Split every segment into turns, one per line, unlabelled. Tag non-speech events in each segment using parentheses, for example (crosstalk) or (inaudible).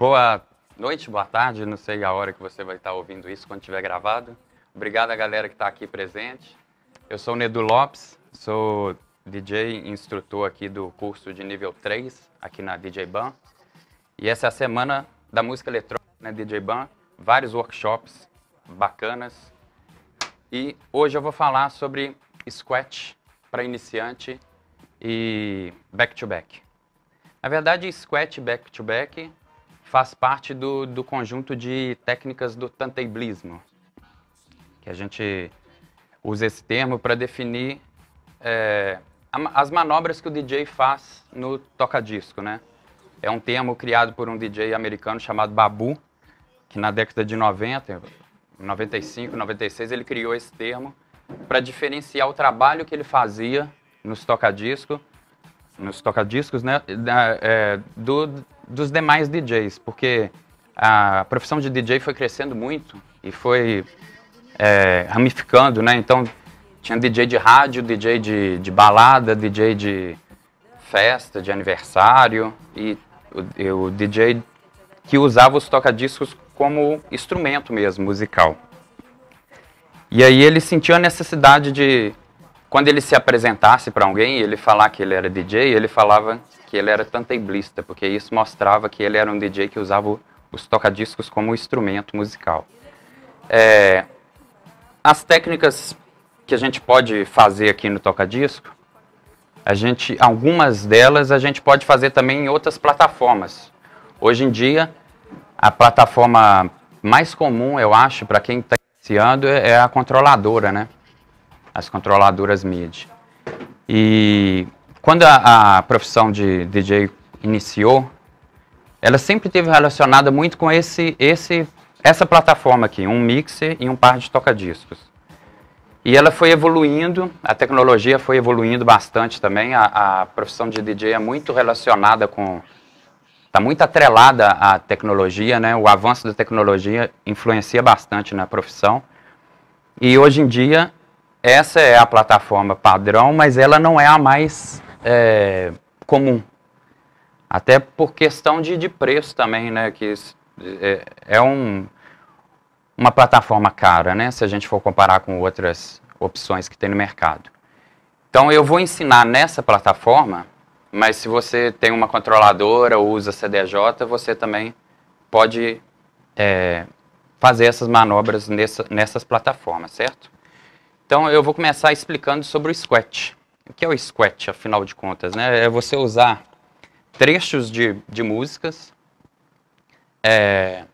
Boa noite, boa tarde, não sei a hora que você vai estar ouvindo isso quando tiver gravado. Obrigado a galera que está aqui presente. Eu sou o Nedu Lopes, sou DJ instrutor aqui do curso de nível 3, aqui na DJ Ban. E essa é a semana da música eletrônica na né, DJ Ban, vários workshops bacanas. E hoje eu vou falar sobre Scratch para iniciante e back-to-back. -back. Na verdade, Scratch back-to-back faz parte do, do conjunto de técnicas do tanteiblismo, que a gente usa esse termo para definir é, as manobras que o DJ faz no toca-disco, né? É um termo criado por um DJ americano chamado Babu, que na década de 90, 95, 96, ele criou esse termo para diferenciar o trabalho que ele fazia nos toca-disco nos tocadiscos, né, da, é, do, dos demais DJs, porque a profissão de DJ foi crescendo muito e foi é, ramificando, né? Então tinha DJ de rádio, DJ de, de balada, DJ de festa, de aniversário e o, e o DJ que usava os tocadiscos como instrumento mesmo musical. E aí ele sentiu a necessidade de quando ele se apresentasse para alguém e ele falar que ele era DJ, ele falava que ele era tanteblista, porque isso mostrava que ele era um DJ que usava os tocadiscos como instrumento musical. É, as técnicas que a gente pode fazer aqui no tocadisco, a gente, algumas delas a gente pode fazer também em outras plataformas. Hoje em dia, a plataforma mais comum, eu acho, para quem está iniciando é, é a controladora, né? as controladoras MIDI. E quando a, a profissão de DJ iniciou, ela sempre teve relacionada muito com esse, esse, essa plataforma aqui, um mixer e um par de toca-discos. E ela foi evoluindo, a tecnologia foi evoluindo bastante também. A, a profissão de DJ é muito relacionada com. Está muito atrelada à tecnologia, né? O avanço da tecnologia influencia bastante na profissão. E hoje em dia, essa é a plataforma padrão, mas ela não é a mais é, comum. Até por questão de, de preço também, né? Que é, é um, uma plataforma cara, né? Se a gente for comparar com outras opções que tem no mercado. Então eu vou ensinar nessa plataforma, mas se você tem uma controladora ou usa CDJ, você também pode é, fazer essas manobras nessa, nessas plataformas, certo? Então eu vou começar explicando sobre o squat. O que é o squat, afinal de contas? Né? É você usar trechos de, de músicas, é,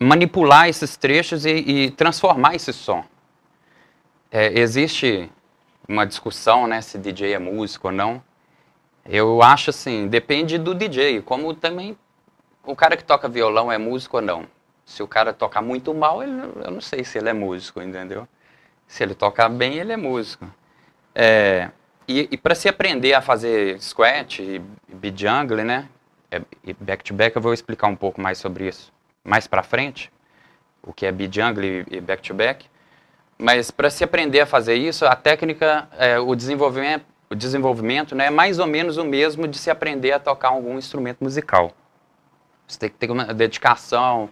manipular esses trechos e, e transformar esse som. É, existe uma discussão né, se DJ é músico ou não. Eu acho assim, depende do DJ, como também o cara que toca violão é músico ou não. Se o cara tocar muito mal, ele, eu não sei se ele é músico, entendeu? Se ele tocar bem, ele é músico. É, e, e para se aprender a fazer squat e, beat jungle, né? É, e back-to-back eu vou explicar um pouco mais sobre isso mais para frente, o que é jungle e back-to-back. -back. Mas para se aprender a fazer isso, a técnica, é, o desenvolvimento, o desenvolvimento né, é mais ou menos o mesmo de se aprender a tocar algum instrumento musical. Você tem que ter uma dedicação,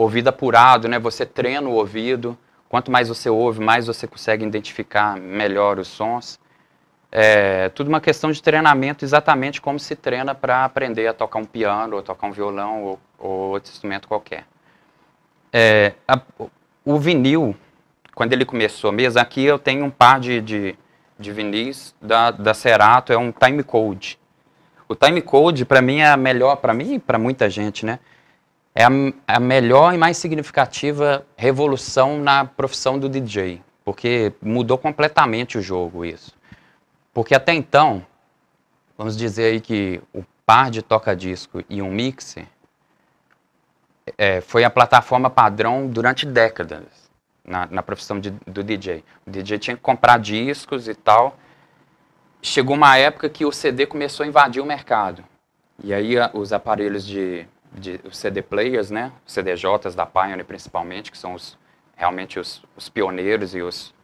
Ouvido apurado, né? Você treina o ouvido. Quanto mais você ouve, mais você consegue identificar melhor os sons. É tudo uma questão de treinamento, exatamente como se treina para aprender a tocar um piano, ou tocar um violão, ou, ou outro instrumento qualquer. É, a, o vinil, quando ele começou mesmo, aqui eu tenho um par de, de, de vinis da, da Cerato, é um time code. O time code, para mim, é melhor, para mim e para muita gente, né? é a, a melhor e mais significativa revolução na profissão do DJ, porque mudou completamente o jogo isso. Porque até então, vamos dizer aí que o par de toca-disco e um mixer é, foi a plataforma padrão durante décadas na, na profissão de, do DJ. O DJ tinha que comprar discos e tal. Chegou uma época que o CD começou a invadir o mercado. E aí a, os aparelhos de de os CD players, né? Os CDJs da Pioneer principalmente, que são os, realmente os, os pioneiros e os,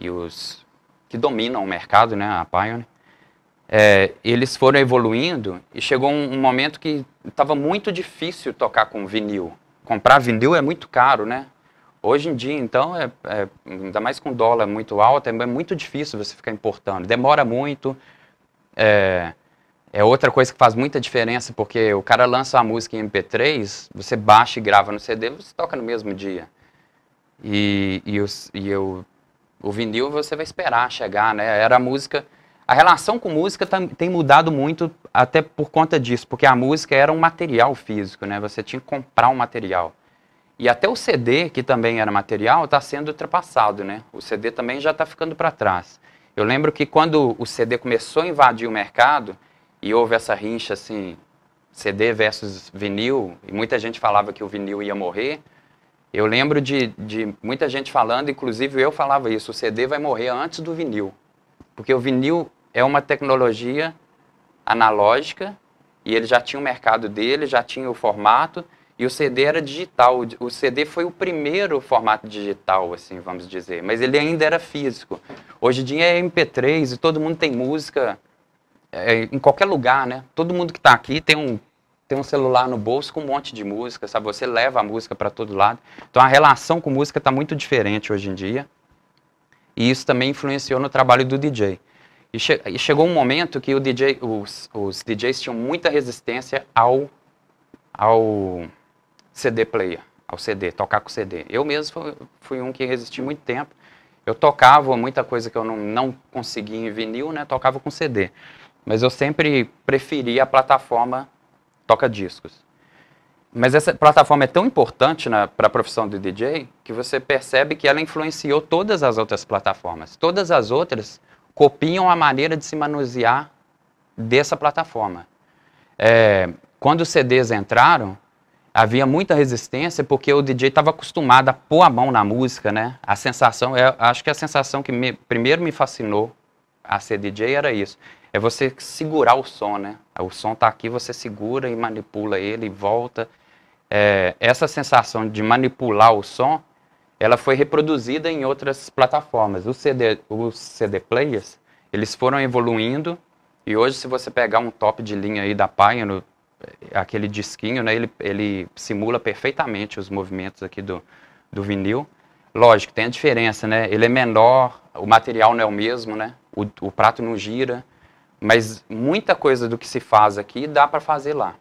e os que dominam o mercado, né? A Pioneer. É, eles foram evoluindo e chegou um, um momento que estava muito difícil tocar com vinil. Comprar vinil é muito caro, né? Hoje em dia, então, é, é, ainda mais com dólar muito alto, é muito difícil você ficar importando. Demora muito. É, é outra coisa que faz muita diferença, porque o cara lança a música em MP3, você baixa e grava no CD, você toca no mesmo dia. E, e, os, e eu, o vinil você vai esperar chegar, né? Era a música. A relação com música tá, tem mudado muito até por conta disso, porque a música era um material físico, né? Você tinha que comprar um material. E até o CD, que também era material, está sendo ultrapassado, né? O CD também já está ficando para trás. Eu lembro que quando o CD começou a invadir o mercado, e houve essa rincha assim, CD versus vinil, e muita gente falava que o vinil ia morrer. Eu lembro de, de muita gente falando, inclusive eu falava isso, o CD vai morrer antes do vinil. Porque o vinil é uma tecnologia analógica e ele já tinha o mercado dele, já tinha o formato, e o CD era digital. O CD foi o primeiro formato digital, assim, vamos dizer, mas ele ainda era físico. Hoje em dia é MP3 e todo mundo tem música é, é, em qualquer lugar, né? Todo mundo que está aqui tem um, tem um celular no bolso com um monte de música, sabe? Você leva a música para todo lado. Então a relação com música está muito diferente hoje em dia. E isso também influenciou no trabalho do DJ. E, che e chegou um momento que DJ, os, os DJs tinham muita resistência ao, ao CD player, ao CD, tocar com CD. Eu mesmo fui, fui um que resisti muito tempo. Eu tocava muita coisa que eu não, não conseguia em vinil, né? Tocava com CD mas eu sempre preferi a plataforma toca-discos. Mas essa plataforma é tão importante para a profissão do DJ que você percebe que ela influenciou todas as outras plataformas. Todas as outras copiam a maneira de se manusear dessa plataforma. É, quando os CDs entraram, havia muita resistência porque o DJ estava acostumado a pôr a mão na música, né? A sensação, eu acho que a sensação que me, primeiro me fascinou a ser DJ era isso é você segurar o som, né? O som está aqui, você segura e manipula ele e volta. É, essa sensação de manipular o som, ela foi reproduzida em outras plataformas. Os CD, os CD players, eles foram evoluindo e hoje se você pegar um top de linha aí da Pioneer, é, aquele disquinho, né, ele, ele simula perfeitamente os movimentos aqui do, do vinil. Lógico, tem a diferença, né? Ele é menor, o material não é o mesmo, né? O, o prato não gira, mas muita coisa do que se faz aqui dá para fazer lá.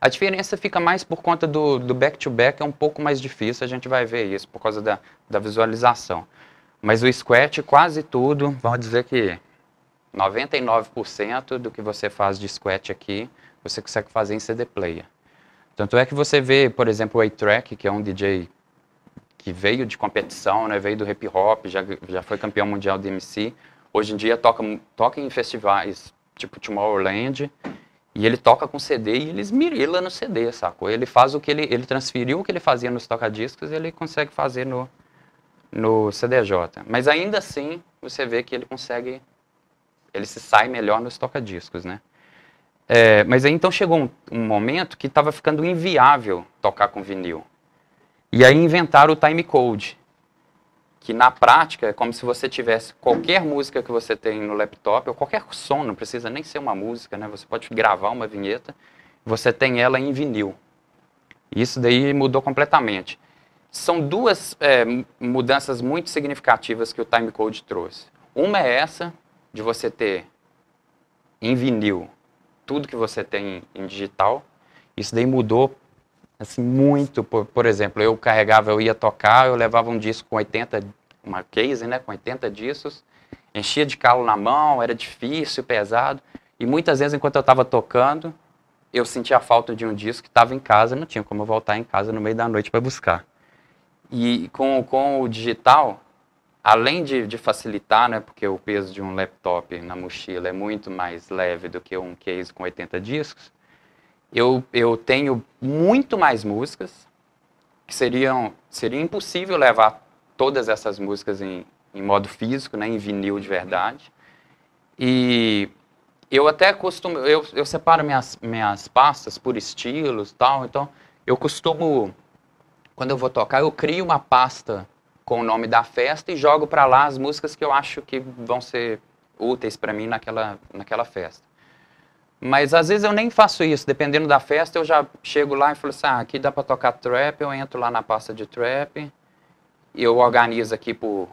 A diferença fica mais por conta do back-to-back, -back, é um pouco mais difícil, a gente vai ver isso por causa da, da visualização. Mas o squat, quase tudo, vamos dizer que 99% do que você faz de squat aqui, você consegue fazer em CD player. Tanto é que você vê, por exemplo, o A-Track, que é um DJ que veio de competição, né, veio do hip hop, já, já foi campeão mundial de MC, Hoje em dia toca, toca em festivais tipo Tomorrowland e ele toca com CD e ele esmirila no CD, sacou? Ele faz o que ele, ele transferiu o que ele fazia nos tocadiscos e ele consegue fazer no, no CDJ. Mas ainda assim, você vê que ele consegue, ele se sai melhor nos tocadiscos, né? É, mas aí então chegou um, um momento que estava ficando inviável tocar com vinil. E aí inventaram o timecode, que na prática é como se você tivesse qualquer música que você tem no laptop, ou qualquer som, não precisa nem ser uma música, né? Você pode gravar uma vinheta, você tem ela em vinil. Isso daí mudou completamente. São duas é, mudanças muito significativas que o timecode trouxe. Uma é essa, de você ter em vinil tudo que você tem em digital. Isso daí mudou Assim, muito. Por, por, exemplo, eu carregava, eu ia tocar, eu levava um disco com 80, uma case, né, com 80 discos, enchia de calo na mão, era difícil, pesado. E muitas vezes, enquanto eu estava tocando, eu sentia a falta de um disco que estava em casa, não tinha como eu voltar em casa no meio da noite para buscar. E com, com o digital, além de, de, facilitar, né, porque o peso de um laptop na mochila é muito mais leve do que um case com 80 discos, eu, eu tenho muito mais músicas que seriam seria impossível levar todas essas músicas em, em modo físico, né, em vinil de verdade. E eu até costumo, eu, eu separo minhas, minhas pastas por estilos tal, então eu costumo, quando eu vou tocar, eu crio uma pasta com o nome da festa e jogo para lá as músicas que eu acho que vão ser úteis para mim naquela, naquela festa. Mas às vezes eu nem faço isso, dependendo da festa, eu já chego lá e falo assim, ah, aqui dá para tocar trap, eu entro lá na pasta de trap, e eu organizo aqui por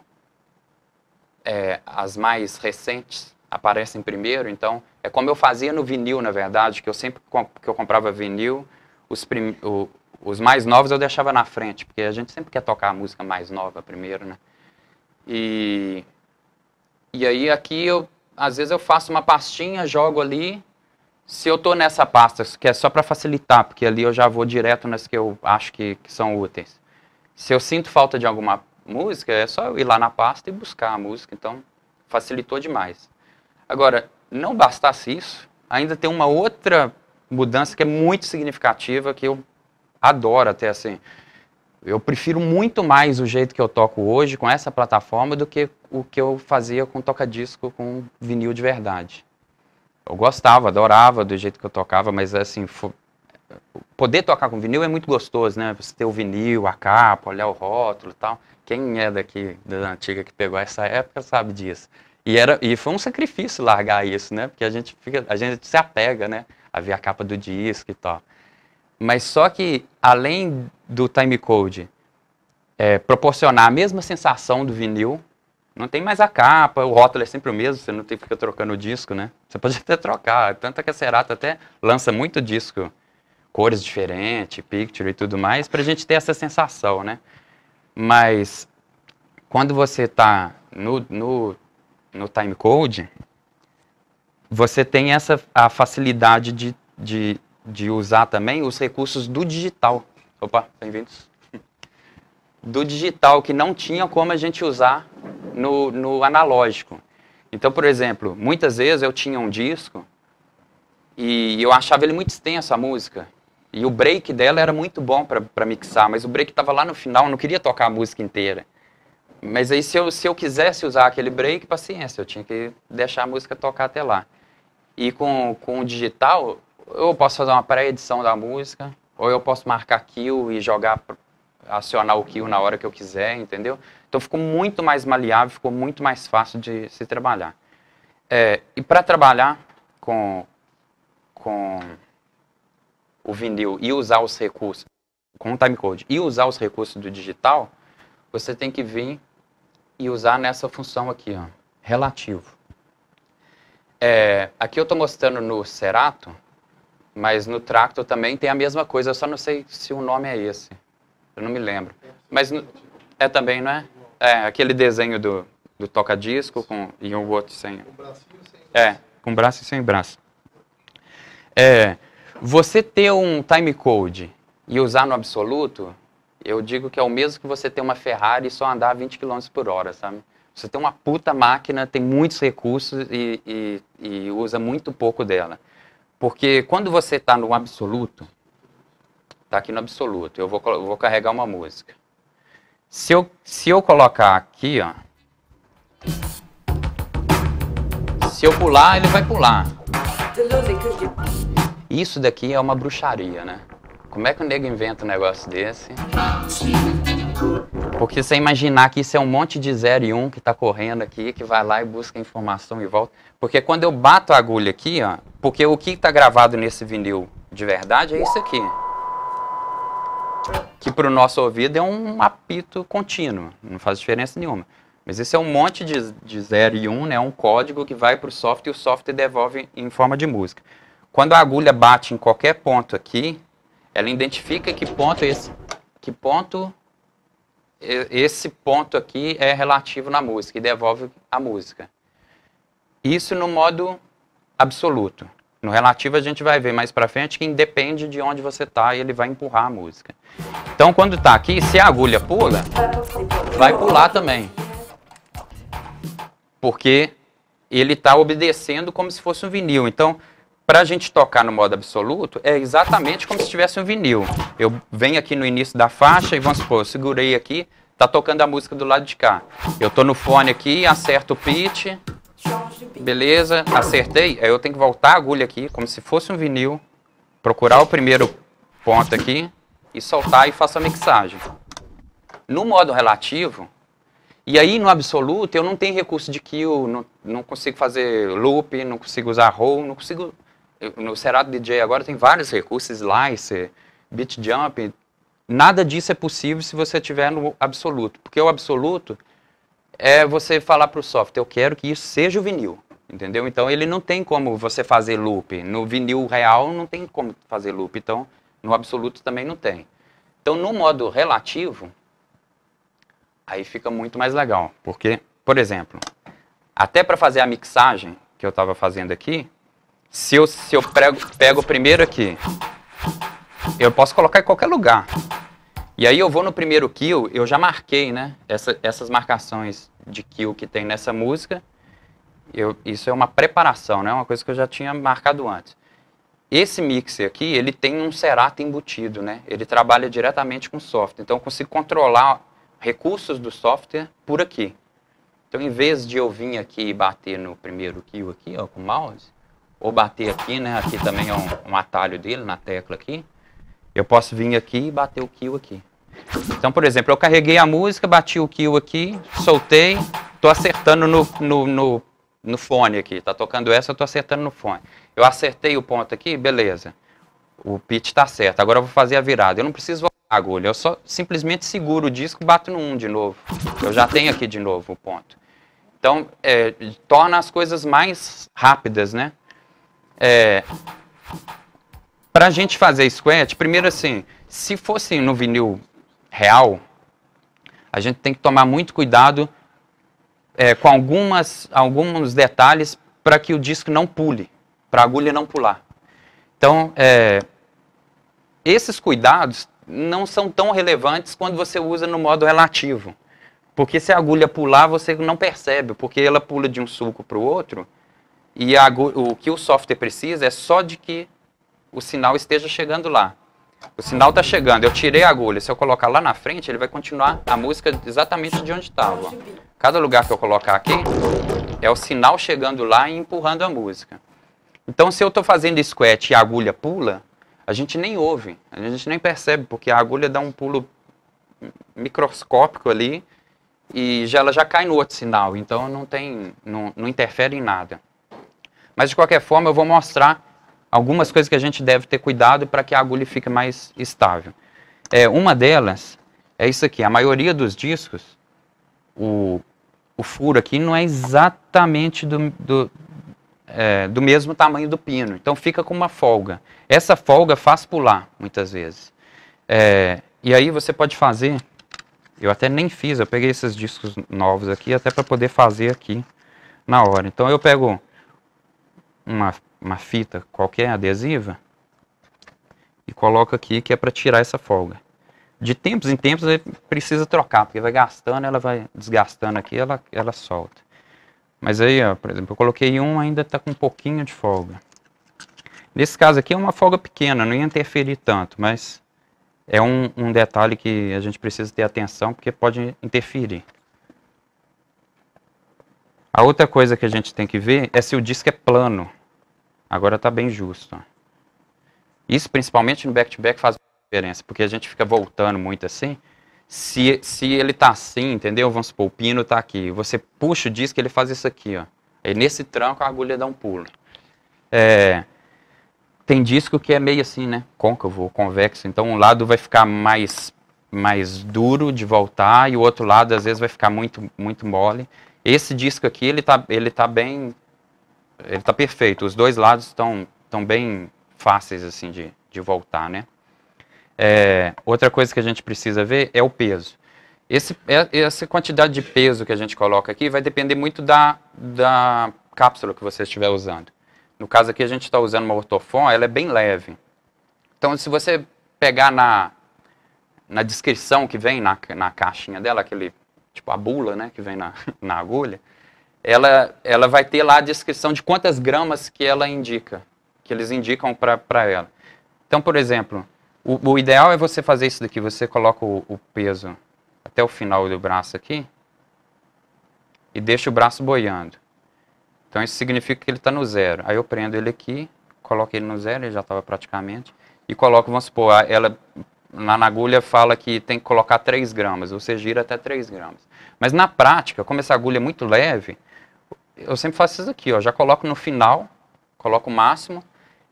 é, as mais recentes aparecem primeiro, então é como eu fazia no vinil, na verdade, que eu sempre que eu comprava vinil, os, prim, o, os mais novos eu deixava na frente, porque a gente sempre quer tocar a música mais nova primeiro, né? E, e aí aqui eu às vezes eu faço uma pastinha, jogo ali, se eu estou nessa pasta, que é só para facilitar, porque ali eu já vou direto nas que eu acho que, que são úteis. Se eu sinto falta de alguma música, é só eu ir lá na pasta e buscar a música. Então, facilitou demais. Agora, não bastasse isso, ainda tem uma outra mudança que é muito significativa, que eu adoro até assim. Eu prefiro muito mais o jeito que eu toco hoje com essa plataforma do que o que eu fazia com toca-disco com vinil de verdade eu gostava, adorava do jeito que eu tocava, mas assim, foi... poder tocar com vinil é muito gostoso, né? Você ter o vinil, a capa, olhar o rótulo e tal. Quem é daqui, da antiga, que pegou essa época sabe disso. E, era, e foi um sacrifício largar isso, né? Porque a gente, fica, a gente se apega, né? A ver a capa do disco e tal. Mas só que, além do timecode é, proporcionar a mesma sensação do vinil, não tem mais a capa, o rótulo é sempre o mesmo, você não tem que ficar trocando o disco, né? Você pode (laughs) até trocar, tanto é que a Serato até lança muito disco, cores diferentes, picture e tudo mais, para a gente ter essa sensação, né? Mas quando você está no, no, no timecode, você tem essa a facilidade de, de, de usar também os recursos do digital. Opa, bem-vindos do digital que não tinha como a gente usar no, no analógico. Então, por exemplo, muitas vezes eu tinha um disco e eu achava ele muito extenso a música. E o break dela era muito bom para mixar, mas o break estava lá no final, eu não queria tocar a música inteira. Mas aí se eu, se eu quisesse usar aquele break, paciência, eu tinha que deixar a música tocar até lá. E com, com o digital, eu posso fazer uma pré-edição da música, ou eu posso marcar kill e jogar acionar o kill na hora que eu quiser, entendeu? Então ficou muito mais maleável, ficou muito mais fácil de se trabalhar. É, e para trabalhar com, com o vinil e usar os recursos, com o timecode e usar os recursos do digital, você tem que vir e usar nessa função aqui, ó, relativo. É, aqui eu estou mostrando no Cerato, mas no Tracto também tem a mesma coisa, eu só não sei se o nome é esse. Eu não me lembro. Mas é também, não é? É, aquele desenho do, do toca-disco e um outro sem. Com bracinho sem braço. É, com braço e sem braço. É, você ter um time code e usar no absoluto, eu digo que é o mesmo que você ter uma Ferrari e só andar a 20 km por hora, sabe? Você tem uma puta máquina, tem muitos recursos e, e, e usa muito pouco dela. Porque quando você está no absoluto, está aqui no absoluto. Eu vou, eu vou carregar uma música. Se eu, se eu colocar aqui, ó. Se eu pular, ele vai pular. Isso daqui é uma bruxaria, né? Como é que o nego inventa um negócio desse? Porque você imaginar que isso é um monte de 0 e 1 um que está correndo aqui, que vai lá e busca informação e volta. Porque quando eu bato a agulha aqui, ó, porque o que está gravado nesse vinil de verdade é isso aqui que para o nosso ouvido é um apito contínuo, não faz diferença nenhuma. Mas esse é um monte de, de 0 e 1, um, né? um código que vai para o software e o software devolve em forma de música. Quando a agulha bate em qualquer ponto aqui, ela identifica que ponto esse, que ponto esse ponto aqui é relativo na música e devolve a música. Isso no modo absoluto. No relativo a gente vai ver mais para frente que independe de onde você tá, ele vai empurrar a música. Então quando tá aqui, se a agulha pula, vai pular também. Porque ele tá obedecendo como se fosse um vinil. Então, para a gente tocar no modo absoluto, é exatamente como se tivesse um vinil. Eu venho aqui no início da faixa e vamos supor, eu segurei aqui, tá tocando a música do lado de cá. Eu tô no fone aqui, acerto o pitch, Beleza, acertei. Aí eu tenho que voltar a agulha aqui, como se fosse um vinil, procurar o primeiro ponto aqui e soltar e faço a mixagem. No modo relativo, e aí no absoluto eu não tenho recurso de kill, não, não consigo fazer loop, não consigo usar roll, não consigo... No Serato DJ agora tem vários recursos, slicer, beat jump, nada disso é possível se você tiver no absoluto, porque o absoluto é você falar para o software, eu quero que isso seja o vinil, entendeu? Então ele não tem como você fazer loop. No vinil real não tem como fazer loop, então no absoluto também não tem. Então no modo relativo, aí fica muito mais legal, porque, por exemplo, até para fazer a mixagem que eu estava fazendo aqui, se eu, se eu prego, pego primeiro aqui, eu posso colocar em qualquer lugar. E aí eu vou no primeiro kill, eu já marquei, né? Essa, essas marcações de kill que tem nessa música. Eu, isso é uma preparação, né? Uma coisa que eu já tinha marcado antes. Esse mixer aqui, ele tem um Serato embutido, né? Ele trabalha diretamente com software. Então eu consigo controlar recursos do software por aqui. Então em vez de eu vir aqui e bater no primeiro kill aqui, ó, com o mouse, ou bater aqui, né? Aqui também é um, um atalho dele na tecla aqui. Eu posso vir aqui e bater o kill aqui. Então, por exemplo, eu carreguei a música, bati o kill aqui, soltei, estou acertando no, no, no, no, fone aqui. Tá tocando essa, eu estou acertando no fone. Eu acertei o ponto aqui, beleza. O pitch está certo. Agora eu vou fazer a virada. Eu não preciso voltar a agulha, eu só simplesmente seguro o disco bato no 1 um de novo. Eu já tenho aqui de novo o ponto. Então, é, torna as coisas mais rápidas, né? É, para a gente fazer squat, primeiro assim, se fosse no vinil real, a gente tem que tomar muito cuidado é, com algumas, alguns detalhes para que o disco não pule, para a agulha não pular. Então, é, esses cuidados não são tão relevantes quando você usa no modo relativo. Porque se a agulha pular, você não percebe, porque ela pula de um sulco para o outro, e a, o que o software precisa é só de que o sinal esteja chegando lá. O sinal está chegando, eu tirei a agulha. Se eu colocar lá na frente, ele vai continuar a música exatamente de onde estava. Cada lugar que eu colocar aqui é o sinal chegando lá e empurrando a música. Então, se eu estou fazendo squat e a agulha pula, a gente nem ouve, a gente nem percebe, porque a agulha dá um pulo microscópico ali e já, ela já cai no outro sinal. Então, não, tem, não, não interfere em nada. Mas, de qualquer forma, eu vou mostrar algumas coisas que a gente deve ter cuidado para que a agulha fique mais estável. É, uma delas é isso aqui. A maioria dos discos, o, o furo aqui não é exatamente do, do, é, do mesmo tamanho do pino. Então fica com uma folga. Essa folga faz pular, muitas vezes. É, e aí você pode fazer... Eu até nem fiz, eu peguei esses discos novos aqui até para poder fazer aqui na hora. Então eu pego uma uma fita qualquer adesiva e coloca aqui que é para tirar essa folga. De tempos em tempos ele precisa trocar, porque vai gastando, ela vai desgastando aqui, ela, ela solta. Mas aí, ó, por exemplo, eu coloquei um, ainda está com um pouquinho de folga. Nesse caso aqui é uma folga pequena, não ia interferir tanto, mas é um, um detalhe que a gente precisa ter atenção, porque pode interferir. A outra coisa que a gente tem que ver é se o disco é plano. Agora está bem justo. Isso principalmente no back-to-back -back faz diferença, porque a gente fica voltando muito assim. Se, se ele está assim, entendeu? Vamos supor, o pino está aqui. Você puxa o disco, ele faz isso aqui. Ó. aí nesse tranco a agulha dá um pulo. É, tem disco que é meio assim, né? Côncavo, convexo. Então um lado vai ficar mais mais duro de voltar e o outro lado às vezes vai ficar muito muito mole. Esse disco aqui ele tá ele tá bem ele está perfeito. Os dois lados estão tão bem fáceis assim de, de voltar, né? É, outra coisa que a gente precisa ver é o peso. Esse, é, essa quantidade de peso que a gente coloca aqui vai depender muito da, da cápsula que você estiver usando. No caso aqui, a gente está usando uma ortofon, ela é bem leve. Então, se você pegar na, na descrição que vem na, na caixinha dela, aquele, tipo a bula né, que vem na, (laughs) na agulha, ela, ela vai ter lá a descrição de quantas gramas que ela indica, que eles indicam para ela. Então, por exemplo, o, o, ideal é você fazer isso daqui, você coloca o, o peso até o final do braço aqui e deixa o braço boiando. Então isso significa que ele está no zero. Aí eu prendo ele aqui, coloco ele no zero, ele já estava praticamente, e coloco, vamos supor, ela na agulha fala que tem que colocar 3 gramas, você gira até 3 gramas. Mas na prática, como essa agulha é muito leve, eu sempre faço isso aqui, ó, já coloco no final, coloco o máximo,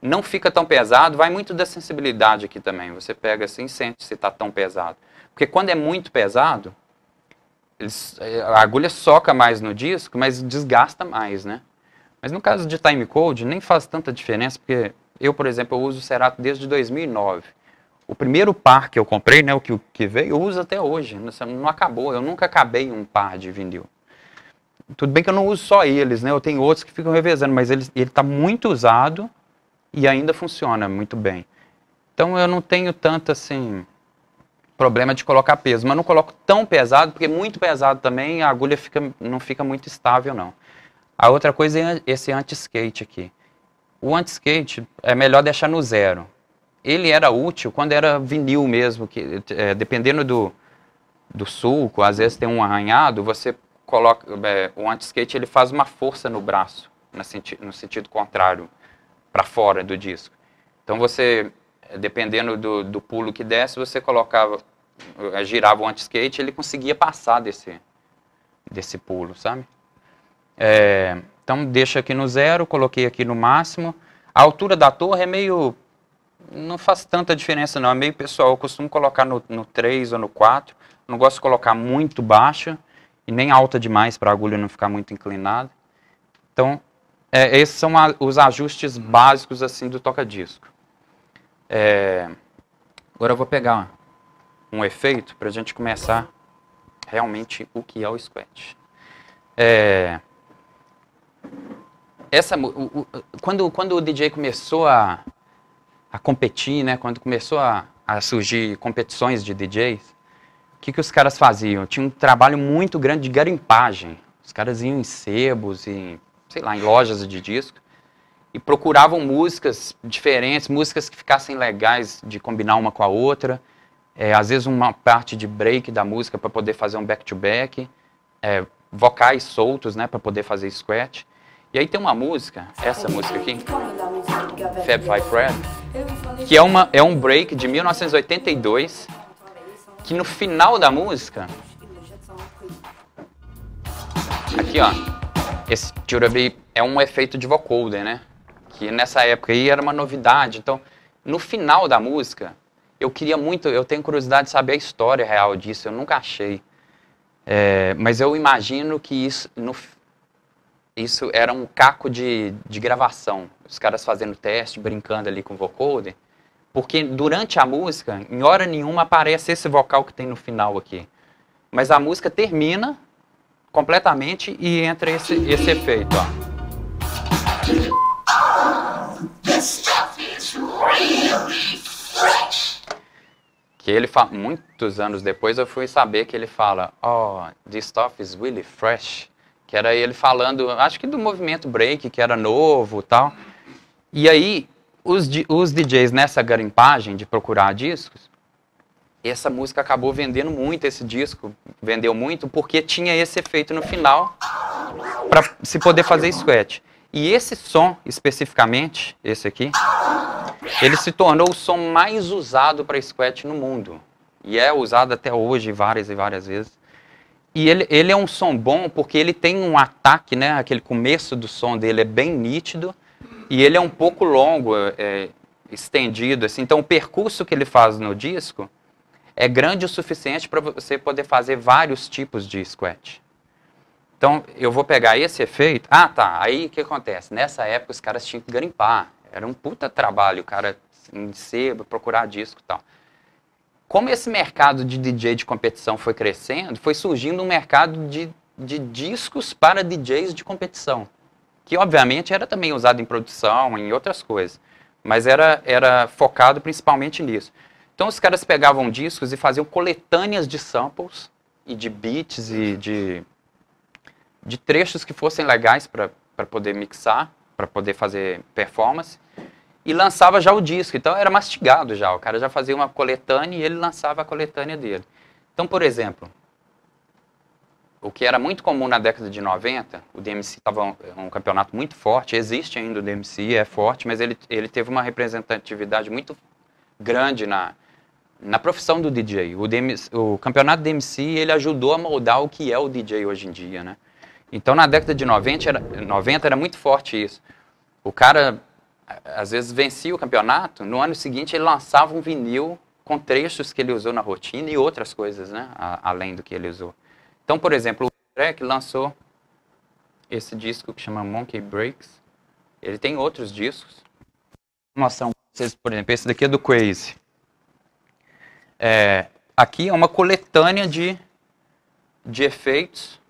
não fica tão pesado, vai muito da sensibilidade aqui também, você pega assim sente se está tão pesado. Porque quando é muito pesado, eles, eh, a agulha soca mais no disco, mas desgasta mais, né? Mas no caso de time code, nem faz tanta diferença, porque eu, por exemplo, eu uso o Cerato desde 2009. O primeiro par que eu comprei, né, o que, que veio, eu uso até hoje. Não, não acabou, eu nunca acabei um par de vinil. Tudo bem que eu não uso só eles, né? Eu tenho outros que ficam revezando, mas ele está muito usado e ainda funciona muito bem. Então eu não tenho tanto assim problema de colocar peso, mas não coloco tão pesado, porque é muito pesado também a agulha fica, não fica muito estável não. A outra coisa é esse anti-skate aqui. O anti-skate é melhor deixar no zero. Ele era útil quando era vinil mesmo, que é, dependendo do, do sulco, às vezes tem um arranhado, você coloca é, o anti-skate ele faz uma força no braço, no, senti no sentido contrário, para fora do disco. Então você, é, dependendo do, do pulo que desse, você colocava, é, girava o anti-skate, ele conseguia passar desse, desse pulo, sabe? É, então deixa aqui no zero, coloquei aqui no máximo. A altura da torre é meio. Não faz tanta diferença, não. É meio pessoal. Eu costumo colocar no, no 3 ou no 4. Não gosto de colocar muito baixa e nem alta demais para a agulha não ficar muito inclinada. Então, é, esses são a, os ajustes básicos assim do toca-disco. É, agora eu vou pegar um efeito para a gente começar realmente o que é o squat. É, essa, o, o, quando, quando o DJ começou a, a competir, né, quando começou a, a surgir competições de DJs, que, que os caras faziam? Tinha um trabalho muito grande de garimpagem. Os caras iam em sebos, em, sei lá, em lojas de disco, e procuravam músicas diferentes, músicas que ficassem legais de combinar uma com a outra. É, às vezes uma parte de break da música para poder fazer um back-to-back, -back, é, vocais soltos, né, para poder fazer scratch. E aí tem uma música, essa música aqui, Fab Five Fred, que é, uma, é um break de 1982 que no final da música. Aqui, ó. Esse Turabi é um efeito de vocoder, né? Que nessa época aí era uma novidade. Então, no final da música, eu queria muito, eu tenho curiosidade de saber a história real disso, eu nunca achei. É, mas eu imagino que isso, no, isso era um caco de, de gravação. Os caras fazendo teste, brincando ali com o vocoder. Porque durante a música, em hora nenhuma aparece esse vocal que tem no final aqui. Mas a música termina completamente e entra esse, esse efeito, ó. Que ele fala, muitos anos depois eu fui saber que ele fala, oh, this stuff is really fresh. Que era ele falando, acho que do movimento break, que era novo tal. E aí, os, os DJs nessa garimpagem de procurar discos, essa música acabou vendendo muito esse disco, vendeu muito porque tinha esse efeito no final para se poder fazer scratch. E esse som especificamente, esse aqui, ele se tornou o som mais usado para scratch no mundo e é usado até hoje várias e várias vezes. E ele, ele é um som bom porque ele tem um ataque, né? Aquele começo do som dele é bem nítido e ele é um pouco longo, é, é, estendido, assim. Então, o percurso que ele faz no disco é grande o suficiente para você poder fazer vários tipos de squat. Então, eu vou pegar esse efeito. Ah, tá. Aí o que acontece? Nessa época os caras tinham que garimpar. Era um puta trabalho, o cara em assim, sebo, procurar disco e tal. Como esse mercado de DJ de competição foi crescendo, foi surgindo um mercado de, de discos para DJs de competição que obviamente era também usado em produção, em outras coisas, mas era, era focado principalmente nisso. Então os caras pegavam discos e faziam coletâneas de samples e de beats e de, de trechos que fossem legais para poder mixar, para poder fazer performance, e lançava já o disco. Então era mastigado já, o cara já fazia uma coletânea e ele lançava a coletânea dele. Então, por exemplo, o que era muito comum na década de 90, o DMC estava um, é um, campeonato muito forte, existe ainda o DMC, é forte, mas ele, ele teve uma representatividade muito grande na, na profissão do DJ. O, DMC, o campeonato DMC ele ajudou a moldar o que é o DJ hoje em dia, né? Então, na década de 90 era, 90 era muito forte isso. O cara, às vezes, vencia o campeonato, no ano seguinte ele lançava um vinil com trechos que ele usou na rotina e outras coisas, né? A, além do que ele usou. Então, por exemplo, o Trek lançou esse disco que chama Monkey Breaks. Ele tem outros discos. Nossa, vocês, por exemplo, esse daqui é do Crazy. É, aqui é uma coletânea de, de efeitos.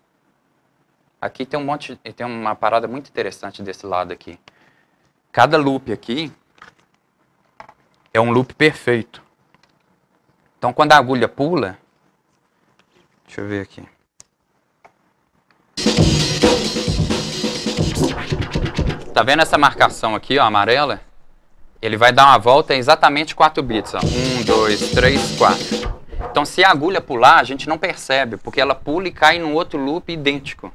Aqui tem um monte, tem uma parada muito interessante desse lado aqui. Cada loop aqui é um loop perfeito. Então, quando a agulha pula, deixa eu ver aqui. Tá vendo essa marcação aqui, ó, amarela? Ele vai dar uma volta em exatamente 4 bits. Ó. 1, 2, 3, 4. Então, se a agulha pular, a gente não percebe, porque ela pula e cai num outro loop idêntico.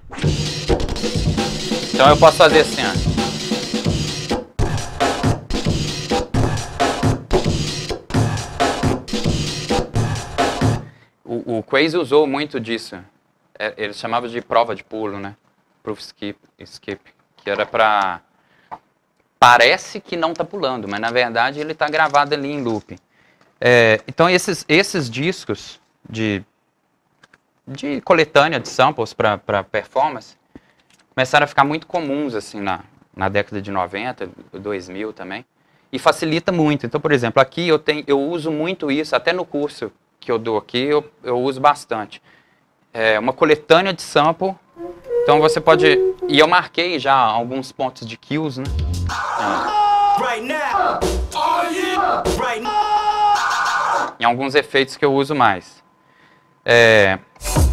Então, eu posso fazer assim, ó. O, o usou muito disso. É, Ele chamava de prova de pulo, né? Proof skip, skip que era para parece que não está pulando, mas na verdade ele está gravado ali em loop. É, então esses, esses discos de, de coletânea de samples para performance começaram a ficar muito comuns assim na, na década de 90, 2000 também, e facilita muito. Então, por exemplo, aqui eu, tenho, eu uso muito isso, até no curso que eu dou aqui, eu, eu uso bastante. É uma coletânea de sample, então você pode... E eu marquei já alguns pontos de kills, né? Em alguns efeitos que eu uso mais. É,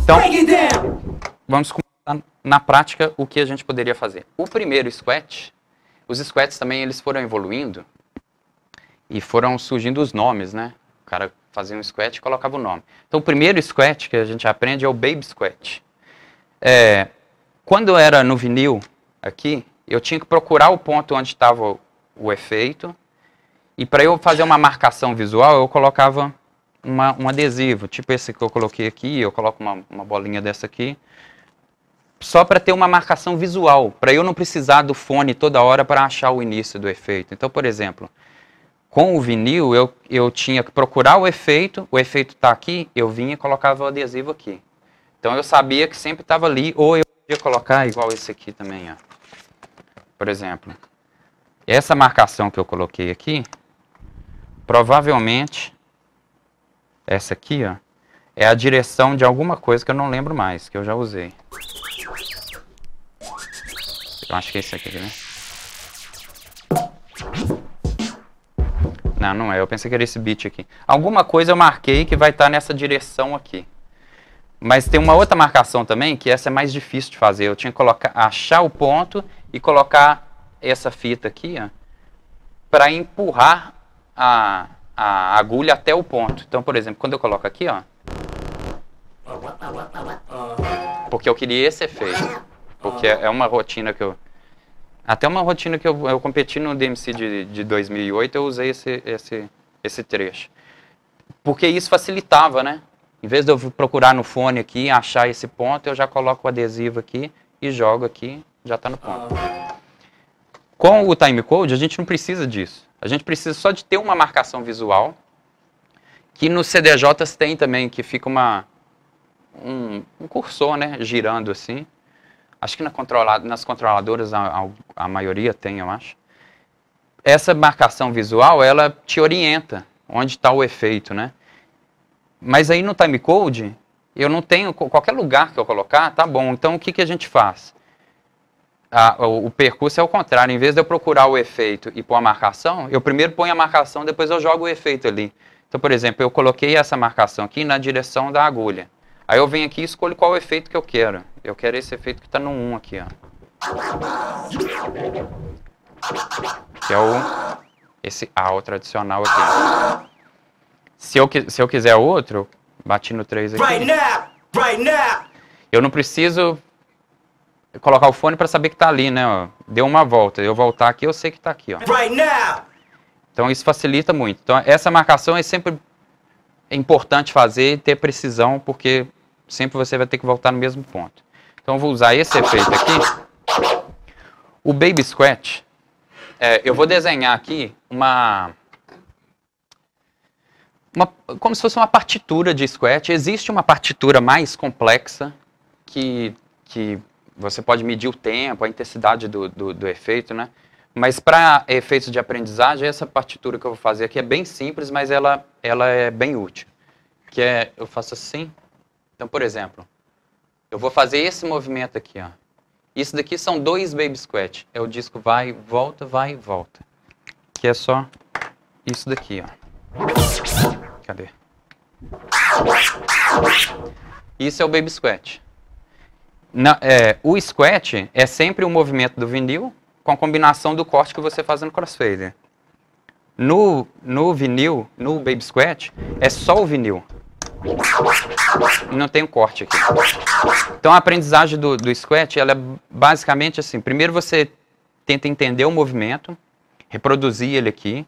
então, vamos começar na prática o que a gente poderia fazer. O primeiro squat, os squats também eles foram evoluindo e foram surgindo os nomes, né? O cara fazia um squat e colocava o nome. Então, o primeiro squat que a gente aprende é o baby squat. É, quando era no vinil, aqui, eu tinha que procurar o ponto onde estava o efeito. E para eu fazer uma marcação visual, eu colocava uma, um adesivo, tipo esse que eu coloquei aqui, eu coloco uma, uma bolinha dessa aqui, só para ter uma marcação visual, para eu não precisar do fone toda hora para achar o início do efeito. Então, por exemplo, com o vinil, eu, eu tinha que procurar o efeito, o efeito está aqui, eu vinha e colocava o adesivo aqui. Então, eu sabia que sempre estava ali, ou eu podia colocar igual esse aqui também, ó. Por exemplo, essa marcação que eu coloquei aqui, provavelmente, essa aqui, ó, é a direção de alguma coisa que eu não lembro mais, que eu já usei. Eu acho que é isso aqui, né? Não, não é. Eu pensei que era esse beat aqui. Alguma coisa eu marquei que vai estar tá nessa direção aqui. Mas tem uma outra marcação também, que essa é mais difícil de fazer. Eu tinha que colocar, achar o ponto e colocar essa fita aqui para empurrar a, a agulha até o ponto. Então, por exemplo, quando eu coloco aqui, ó, porque eu queria esse efeito, porque é uma rotina que eu até uma rotina que eu, eu competi no DMC de, de 2008, eu usei esse, esse, esse trecho. Porque isso facilitava, né? Em vez de eu procurar no fone aqui, achar esse ponto, eu já coloco o adesivo aqui e jogo aqui já está no ponto. Com o timecode, a gente não precisa disso. A gente precisa só de ter uma marcação visual, que nos CDJs tem também, que fica uma, um, um cursor né, girando assim. Acho que na controlado, nas controladoras a, a, maioria tem, eu acho. Essa marcação visual, ela te orienta onde está o efeito, né? Mas aí no timecode, eu não tenho, qualquer lugar que eu colocar, tá bom. Então o que, que a gente faz? a, o, o, percurso é o contrário. Em vez de eu procurar o efeito e pôr a marcação, eu primeiro ponho a marcação, depois eu jogo o efeito ali. Então, por exemplo, eu coloquei essa marcação aqui na direção da agulha. Aí eu venho aqui e escolho qual efeito que eu quero. Eu quero esse efeito que está no 1 aqui, ó. Que é o, esse AU tradicional aqui. Se eu, se eu quiser outro, bati no 3 aqui. Right now, right now. Eu não preciso colocar o fone para saber que tá ali, né? Ó. Deu uma volta. Eu voltar aqui, eu sei que tá aqui, ó. Right então isso facilita muito. Então essa marcação é sempre importante fazer e ter precisão, porque sempre você vai ter que voltar no mesmo ponto. Então eu vou usar esse efeito aqui. O Baby Scratch, é, eu vou desenhar aqui uma, uma, como se fosse uma partitura de Scratch. Existe uma partitura mais complexa que, que você pode medir o tempo, a intensidade do, do, do efeito, né? Mas para efeitos de aprendizagem, essa partitura que eu vou fazer aqui é bem simples, mas ela, ela é bem útil. Que é, eu faço assim. Então, por exemplo, eu vou fazer esse movimento aqui, ó. Isso daqui são dois baby squat. É o disco vai, volta, vai, volta. Que é só isso daqui, ó. Cadê? Isso é o baby squat na, é, o squat é sempre o um movimento do vinil com a combinação do corte que você faz no crossfader. No, no vinil, no baby squat, é só o vinil. Não tem um corte aqui. Então a aprendizagem do, do squat, ela é basicamente assim, primeiro você tenta entender o movimento, reproduzir ele aqui.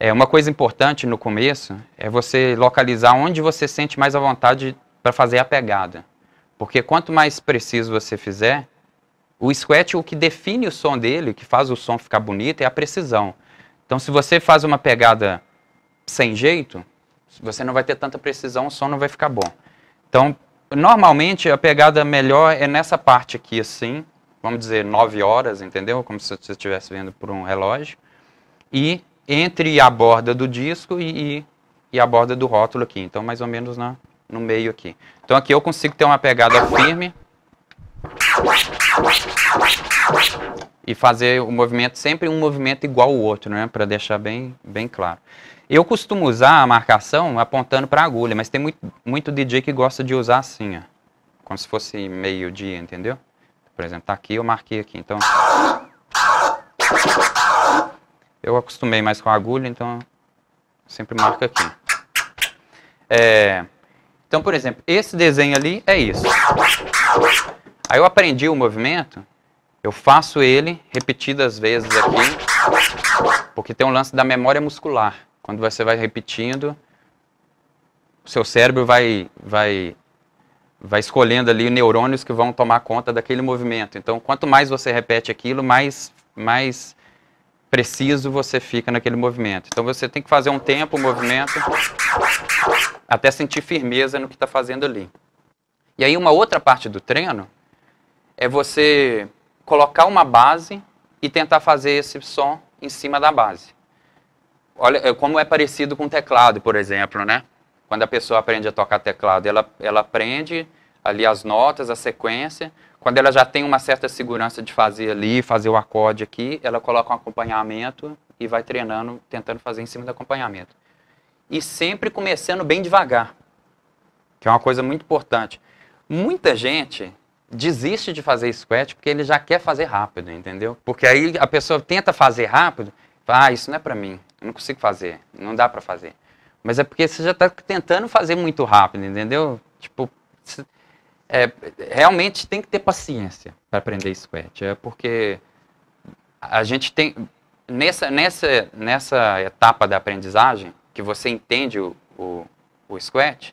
É, uma coisa importante no começo é você localizar onde você sente mais à vontade para fazer a pegada. Porque quanto mais preciso você fizer, o squat, o que define o som dele, o que faz o som ficar bonito, é a precisão. Então, se você faz uma pegada sem jeito, você não vai ter tanta precisão, o som não vai ficar bom. Então, normalmente, a pegada melhor é nessa parte aqui, assim, vamos dizer, 9 horas, entendeu? Como se você estivesse vendo por um relógio. E entre a borda do disco e, e a borda do rótulo aqui. Então, mais ou menos na, no meio aqui. Então aqui eu consigo ter uma pegada firme e fazer o movimento sempre um movimento igual ao outro, né? Para deixar bem, bem claro. Eu costumo usar a marcação apontando para a agulha, mas tem muito, muito DJ que gosta de usar assim, ó, como se fosse meio dia, entendeu? Por exemplo, tá aqui, eu marquei aqui, então... Eu acostumei mais com a agulha, então sempre marco aqui. É, então, por exemplo, esse desenho ali é isso. Aí eu aprendi o movimento, eu faço ele repetidas vezes aqui, porque tem um lance da memória muscular. Quando você vai repetindo, o seu cérebro vai, vai, vai escolhendo ali neurônios que vão tomar conta daquele movimento. Então, quanto mais você repete aquilo, mais, mais preciso você fica naquele movimento. Então, você tem que fazer um tempo o movimento até sentir firmeza no que está fazendo ali. E aí uma outra parte do treino é você colocar uma base e tentar fazer esse som em cima da base. Olha é como é parecido com teclado, por exemplo, né? Quando a pessoa aprende a tocar teclado, ela, ela aprende ali as notas, a sequência. Quando ela já tem uma certa segurança de fazer ali, fazer o acorde aqui, ela coloca um acompanhamento e vai treinando, tentando fazer em cima do acompanhamento e sempre começando bem devagar, que é uma coisa muito importante. Muita gente desiste de fazer squat porque ele já quer fazer rápido, entendeu? Porque aí a pessoa tenta fazer rápido, fala, ah, isso não é para mim, eu não consigo fazer, não dá para fazer. Mas é porque você já está tentando fazer muito rápido, entendeu? Tipo, é, realmente tem que ter paciência para aprender squat, é porque a gente tem nessa nessa nessa etapa da aprendizagem que você entende o, o, o squat,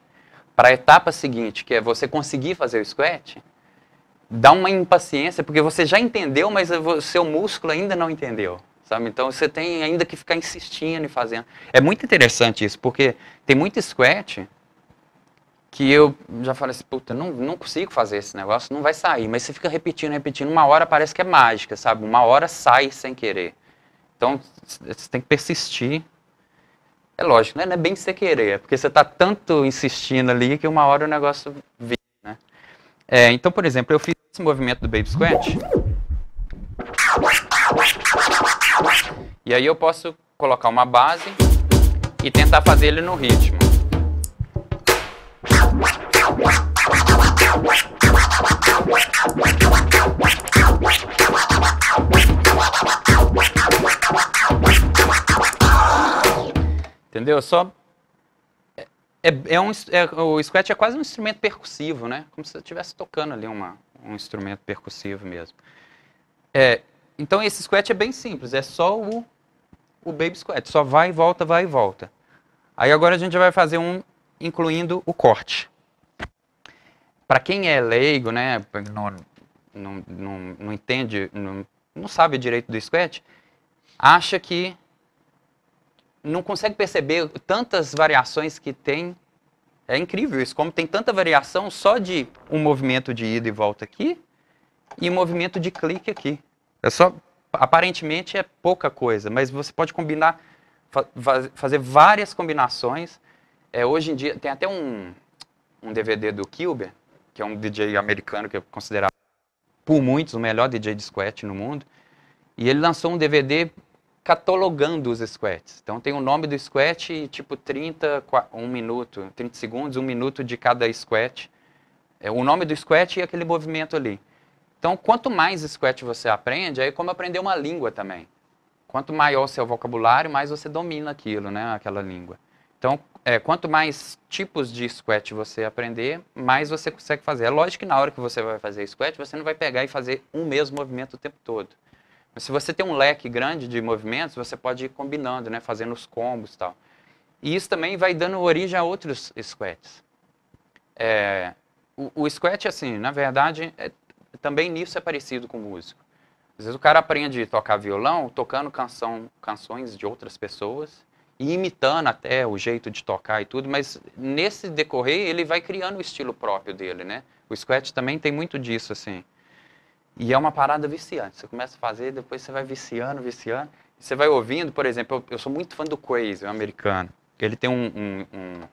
para a etapa seguinte, que é você conseguir fazer o squat, dá uma impaciência, porque você já entendeu, mas o seu músculo ainda não entendeu. Sabe? Então você tem ainda que ficar insistindo e fazendo. É muito interessante isso, porque tem muito squat que eu já falei assim, puta, não, não consigo fazer esse negócio, não vai sair. Mas você fica repetindo, repetindo, uma hora parece que é mágica, sabe? Uma hora sai sem querer. Então, você tem que persistir é lógico, né? não é bem você querer, é porque você está tanto insistindo ali que uma hora o negócio vira, né? É, então, por exemplo, eu fiz esse movimento do Baby Squat. E aí eu posso colocar uma base e tentar fazer ele no ritmo. Entendeu? Só. É, é, um, é, o scratch é quase um instrumento percussivo, né? Como se você estivesse tocando ali uma, um instrumento percussivo mesmo. É, então esse scratch é bem simples, é só o, o baby scratch, só vai e volta, vai e volta. Aí agora a gente vai fazer um incluindo o corte. Para quem é leigo, né, não, não, não, não entende, não, não sabe direito do scratch, acha que não consegue perceber tantas variações que tem. É incrível isso, como tem tanta variação só de um movimento de ida e volta aqui e um movimento de clique aqui. É só, aparentemente é pouca coisa, mas você pode combinar, fazer várias combinações. É, hoje em dia tem até um, um DVD do Kilber, que é um DJ americano que é considerado por muitos o melhor DJ de squat no mundo. E ele lançou um DVD catalogando os squats. Então tem o nome do squat e tipo 30, 1 minuto, 30 segundos, 1 minuto de cada squat. É, o nome do squat e aquele movimento ali. Então quanto mais squat você aprende, aí é como aprender uma língua também. Quanto maior o seu vocabulário, mais você domina aquilo, né, aquela língua. Então, é, quanto mais tipos de squat você aprender, mais você consegue fazer. É lógico que na hora que você vai fazer squat, você não vai pegar e fazer um mesmo movimento o tempo todo. Mas se você tem um leque grande de movimentos, você pode ir combinando, né? Fazendo os combos e tal. E isso também vai dando origem a outros squats. É, o, o squat, assim, na verdade, é, também nisso é parecido com o músico. Às vezes o cara aprende a tocar violão tocando canção, canções de outras pessoas e imitando até o jeito de tocar e tudo, mas nesse decorrer ele vai criando o estilo próprio dele, né? O squat também tem muito disso, assim. E é uma parada viciante. Você começa a fazer, depois você vai viciando, viciando. Você vai ouvindo, por exemplo, eu, eu sou muito fã do Quase, um americano. Ele tem um, um,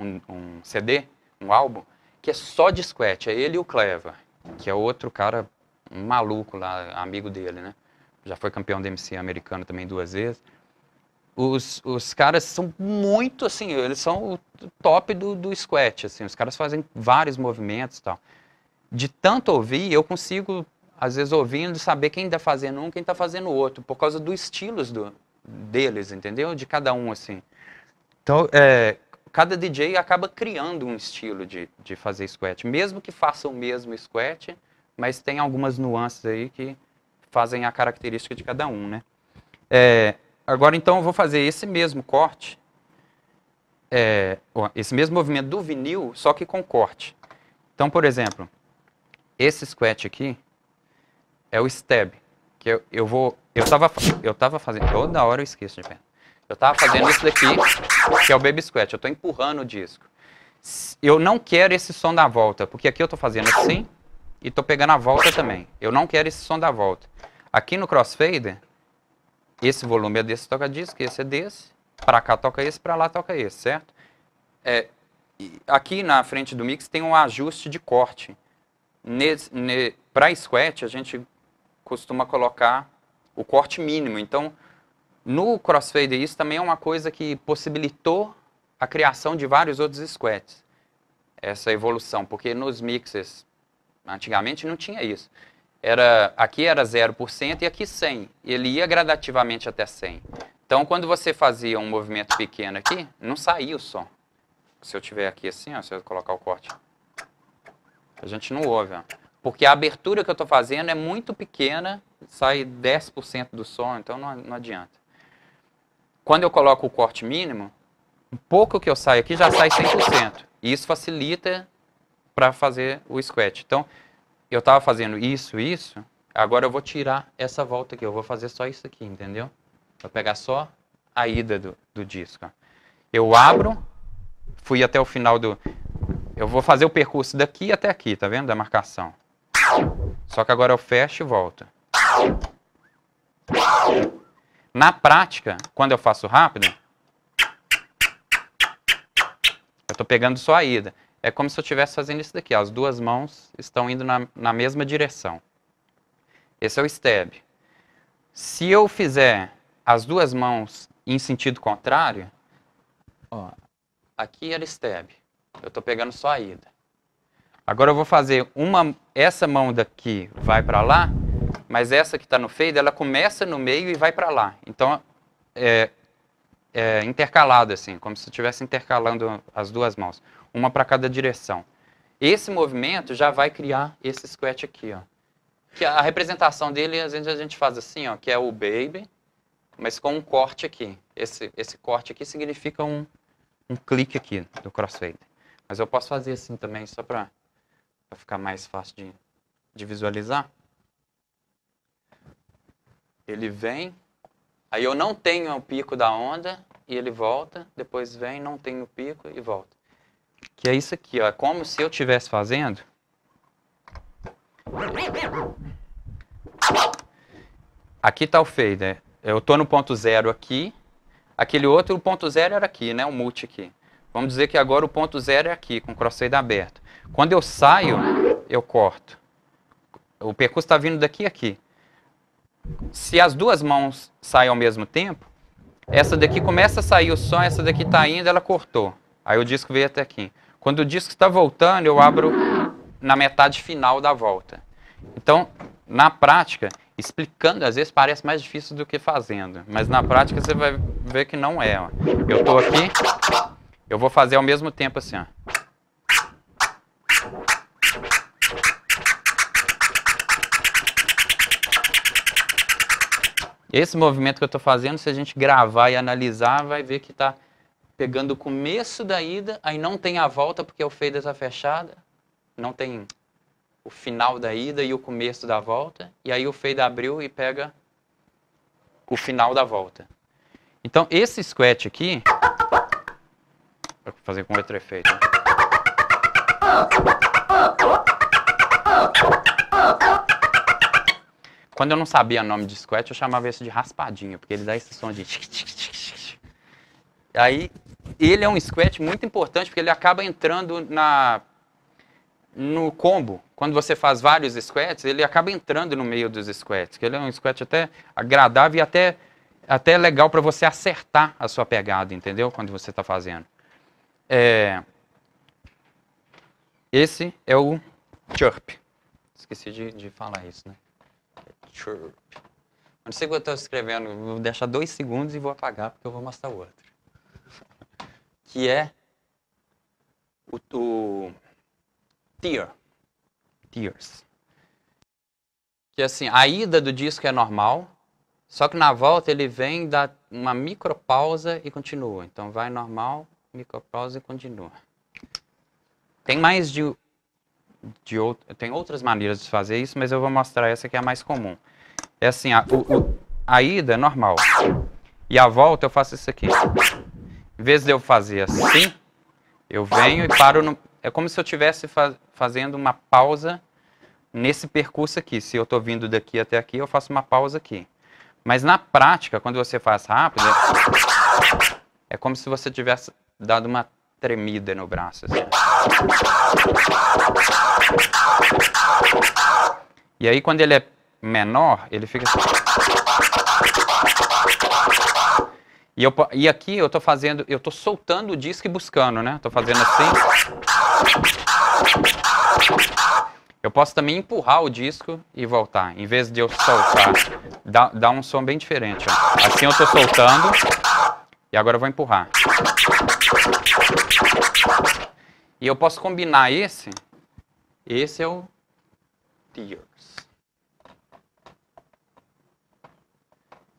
um, um, CD, um álbum, que é só de squat. É ele e o Clever, que é outro cara maluco lá, amigo dele, né? Já foi campeão da MC americano também duas vezes. Os, os caras são muito assim, eles são o top do, do squat, assim. Os caras fazem vários movimentos e tal de tanto ouvir, eu consigo, às vezes, ouvindo, saber quem está fazendo um, quem está fazendo o outro, por causa dos estilos do, deles, entendeu? De cada um, assim. Então, é, cada DJ acaba criando um estilo de, de fazer squat, mesmo que faça o mesmo squat, mas tem algumas nuances aí que fazem a característica de cada um, né? É, agora, então, eu vou fazer esse mesmo corte, é, esse mesmo movimento do vinil, só que com corte. Então, por exemplo, esse squat aqui é o stab, que eu, eu vou... Eu tava, eu tava fazendo... Toda hora eu esqueço de pé. Eu tava fazendo isso daqui, que é o baby squat. Eu tô empurrando o disco. Eu não quero esse som da volta, porque aqui eu tô fazendo assim e tô pegando a volta também. Eu não quero esse som da volta. Aqui no crossfader, esse volume é desse toca disco, esse é desse. Para cá toca esse, para lá toca esse, certo? É, aqui na frente do mix tem um ajuste de corte. Para squat, a gente costuma colocar o corte mínimo. Então, no crossfader, isso também é uma coisa que possibilitou a criação de vários outros squats. Essa evolução, porque nos mixers, antigamente não tinha isso. Era, aqui era 0% e aqui 100. Ele ia gradativamente até 100. Então, quando você fazia um movimento pequeno aqui, não saía o som. Se eu tiver aqui assim, ó, se eu colocar o corte a gente não ouve. Ó. Porque a abertura que eu estou fazendo é muito pequena, sai 10% do som, então não, não adianta. Quando eu coloco o corte mínimo, um pouco que eu saio aqui já sai 100%. E isso facilita para fazer o squat. Então, eu estava fazendo isso, isso, agora eu vou tirar essa volta aqui, eu vou fazer só isso aqui, entendeu? Vou pegar só a ida do, do disco. Ó. Eu abro, fui até o final do, eu vou fazer o percurso daqui até aqui, tá vendo? Da marcação. Só que agora eu fecho e volto. Na prática, quando eu faço rápido, eu estou pegando só a ida. É como se eu estivesse fazendo isso daqui. Ó. As duas mãos estão indo na, na mesma direção. Esse é o step. Se eu fizer as duas mãos em sentido contrário, ó, aqui era step. Eu estou pegando só a ida. Agora eu vou fazer uma, essa mão daqui vai para lá, mas essa que está no fade, ela começa no meio e vai para lá. Então, é, é, intercalado assim, como se estivesse intercalando as duas mãos, uma para cada direção. Esse movimento já vai criar esse squat aqui, ó. Que a representação dele, às vezes a gente faz assim, ó, que é o baby, mas com um corte aqui. Esse, esse corte aqui significa um, um clique aqui do crossfade. Mas eu posso fazer assim também, só para ficar mais fácil de, de visualizar. Ele vem, aí eu não tenho o pico da onda e ele volta, depois vem, não tenho o pico e volta. Que é isso aqui, ó, é como se eu estivesse fazendo. Aqui está o fader. Eu estou no ponto zero aqui. Aquele outro ponto zero era aqui, né? O multi aqui. Vamos dizer que agora o ponto zero é aqui, com o crossfade aberto. Quando eu saio, eu corto. O percurso está vindo daqui a aqui. Se as duas mãos saem ao mesmo tempo, essa daqui começa a sair o som, essa daqui está indo, ela cortou. Aí o disco veio até aqui. Quando o disco está voltando, eu abro na metade final da volta. Então, na prática, explicando às vezes parece mais difícil do que fazendo, mas na prática você vai ver que não é. Eu estou aqui, eu vou fazer ao mesmo tempo assim, ó. Esse movimento que eu estou fazendo, se a gente gravar e analisar, vai ver que está pegando o começo da ida, aí não tem a volta porque o fader está fechada, não tem o final da ida e o começo da volta, e aí o fade abriu e pega o final da volta. Então esse squat aqui, Pra fazer com outro efeito. Quando eu não sabia o nome de squat, eu chamava isso de raspadinho, porque ele dá esse som de... Aí, ele é um squat muito importante, porque ele acaba entrando na no combo. Quando você faz vários squats, ele acaba entrando no meio dos squats, que ele é um squat até agradável e até, até legal para você acertar a sua pegada, entendeu? Quando você está fazendo. É, esse é o chirp. Esqueci de, de falar isso, né? Chirp. Não sei o que eu estou escrevendo, vou deixar dois segundos e vou apagar porque eu vou mostrar o outro. (laughs) que é o, o Tears. Que é assim, a ida do disco é normal, só que na volta ele vem, dá uma micropausa e continua. Então vai normal, e continua. Tem mais de, de outro, tem outras maneiras de fazer isso, mas eu vou mostrar essa que é a mais comum. É assim, a, o, a ida é normal. E a volta eu faço isso aqui. Em vez de eu fazer assim, eu venho e paro no... É como se eu estivesse fa fazendo uma pausa nesse percurso aqui. Se eu estou vindo daqui até aqui, eu faço uma pausa aqui. Mas na prática, quando você faz rápido, é como se você estivesse dado uma tremida no braço. Assim. E aí quando ele é menor, ele fica assim. E, eu, e aqui eu tô fazendo, eu tô soltando o disco e buscando, né? Tô fazendo assim. Eu posso também empurrar o disco e voltar. Em vez de eu soltar, dá, dá um som bem diferente. Ó. Assim eu tô soltando. E agora eu vou empurrar. E eu posso combinar esse. Esse é o tears.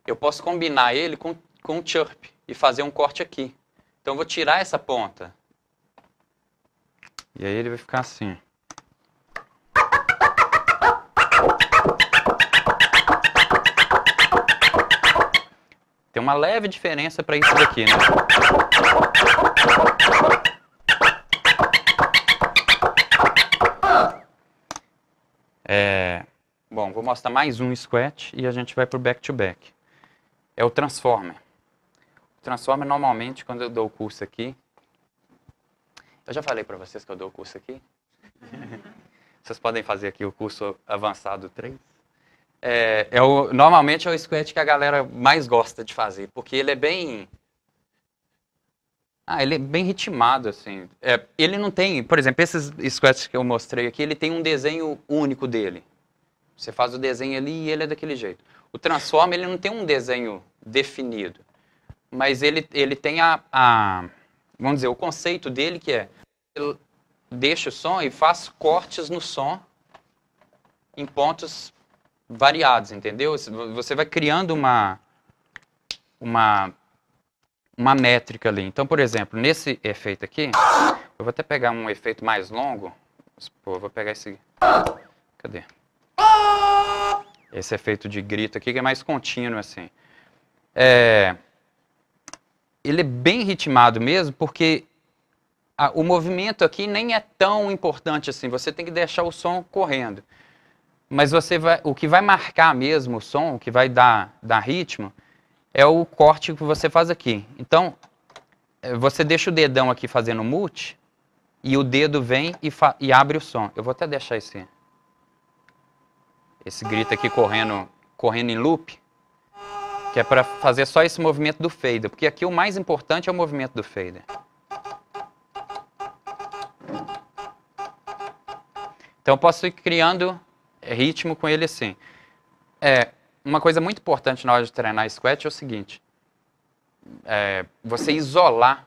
Eu posso combinar ele com, com o chirp e fazer um corte aqui. Então eu vou tirar essa ponta. E aí ele vai ficar assim. Tem uma leve diferença para isso daqui, né? É... Bom, vou mostrar mais um scratch e a gente vai para o back-to-back. É o transformer. O transformer, normalmente, quando eu dou o curso aqui... Eu já falei para vocês que eu dou o curso aqui? (laughs) vocês podem fazer aqui o curso avançado 3 é, é o, normalmente é o squat que a galera mais gosta de fazer, porque ele é bem. Ah, ele é bem ritmado, assim. É, ele não tem, por exemplo, esses squats que eu mostrei aqui, ele tem um desenho único dele. Você faz o desenho ali e ele é daquele jeito. O Transform, ele não tem um desenho definido, mas ele, ele tem a, a vamos dizer, o conceito dele que é deixa o som e faz cortes no som em pontos variados, entendeu? Você vai criando uma, uma, uma métrica ali. Então, por exemplo, nesse efeito aqui, eu vou até pegar um efeito mais longo. Pô, vou pegar esse... Cadê? Esse efeito de grito aqui que é mais contínuo, assim. É... Ele é bem ritmado mesmo, porque a, o movimento aqui nem é tão importante assim. Você tem que deixar o som correndo mas você vai, o que vai marcar mesmo o som, o que vai dar, dar ritmo, é o corte que você faz aqui. Então, eh, você deixa o dedão aqui fazendo mute, e o dedo vem e, e abre o som. Eu vou até deixar esse, esse grito aqui correndo, correndo em loop, que é para fazer só esse movimento do fader, porque aqui o mais importante é o movimento do fader. Então eu posso ir criando ritmo com ele assim. É, uma coisa muito importante na hora de treinar squat é o seguinte: é, você isolar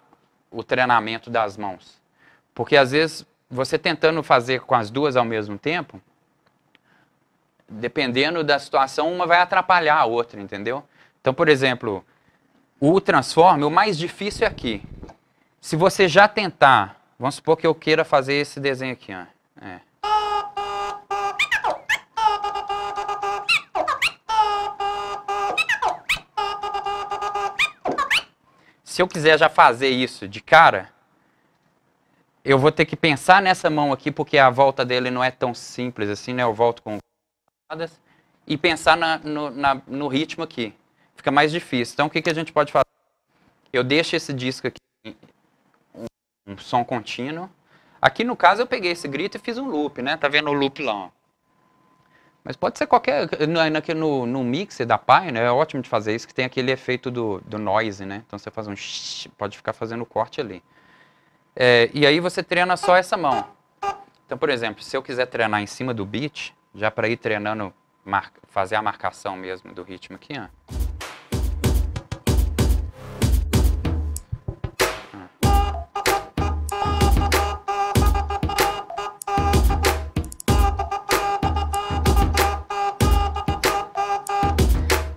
o treinamento das mãos. Porque às vezes você tentando fazer com as duas ao mesmo tempo, dependendo da situação, uma vai atrapalhar a outra, entendeu? Então, por exemplo, o transforme, o mais difícil é aqui. Se você já tentar, vamos supor que eu queira fazer esse desenho aqui, ó. É. se eu quiser já fazer isso de cara, eu vou ter que pensar nessa mão aqui, porque a volta dele não é tão simples assim, né? Eu volto com e pensar na, no, na, no, ritmo aqui. Fica mais difícil. Então, o que, que a gente pode fazer? Eu deixo esse disco aqui um, um som contínuo. Aqui, no caso, eu peguei esse grito e fiz um loop, né? Tá vendo o loop lá, ó. Mas pode ser qualquer. No, no, no mixer da né é ótimo de fazer isso, que tem aquele efeito do, do noise, né? Então você faz um shhh, pode ficar fazendo corte ali. É, e aí você treina só essa mão. Então, por exemplo, se eu quiser treinar em cima do beat, já para ir treinando, fazer a marcação mesmo do ritmo aqui, ó.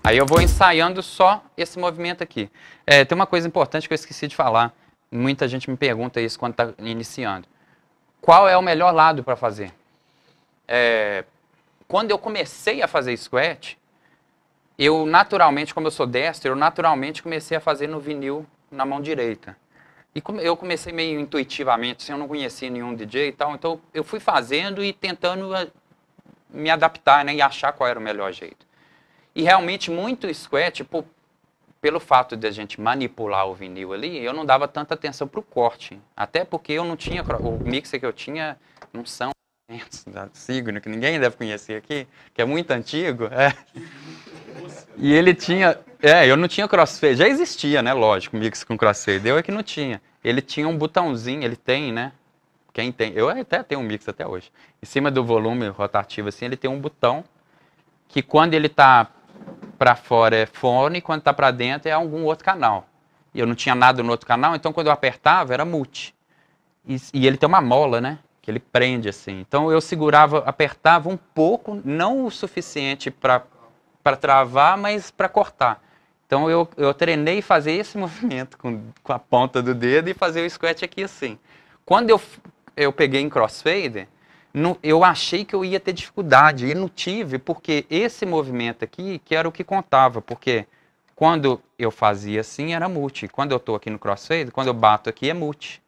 Aí eu vou ensaiando só esse movimento aqui. É, tem uma coisa importante que eu esqueci de falar. Muita gente me pergunta isso quando está iniciando. Qual é o melhor lado para fazer? É, quando eu comecei a fazer squat, eu naturalmente, como eu sou destro, eu naturalmente comecei a fazer no vinil na mão direita. E eu comecei meio intuitivamente, assim, eu não conhecia nenhum DJ e tal, então eu fui fazendo e tentando eh, me adaptar né, e achar qual era o melhor jeito. E realmente muito square, por tipo, pelo fato de a gente manipular o vinil ali, eu não dava tanta atenção para o corte. Até porque eu não tinha, o mixer que eu tinha não são da Signo, que ninguém deve conhecer aqui, que é muito antigo. É. E ele tinha, é, eu não tinha crossfade, já existia, né, lógico, mix com crossfade, eu é que não tinha. Ele tinha um botãozinho, ele tem, né, quem tem, eu até tenho um mix até hoje, em cima do volume rotativo assim, ele tem um botão que quando ele tá para fora é fone, quando está para dentro é algum outro canal. E eu não tinha nada no outro canal, então quando eu apertava era multi. E, e ele tem uma mola, né? Que ele prende assim. Então eu segurava, apertava um pouco, não o suficiente para travar, mas para cortar. Então eu, eu treinei fazer esse (laughs) movimento com, com a ponta do dedo e fazer o squat aqui assim. Quando eu, eu peguei em crossfader, eu achei que eu ia ter dificuldade e não tive, porque esse movimento aqui que era o que contava, porque quando eu fazia assim era multi, quando eu estou aqui no crossfade, quando eu bato aqui é multi.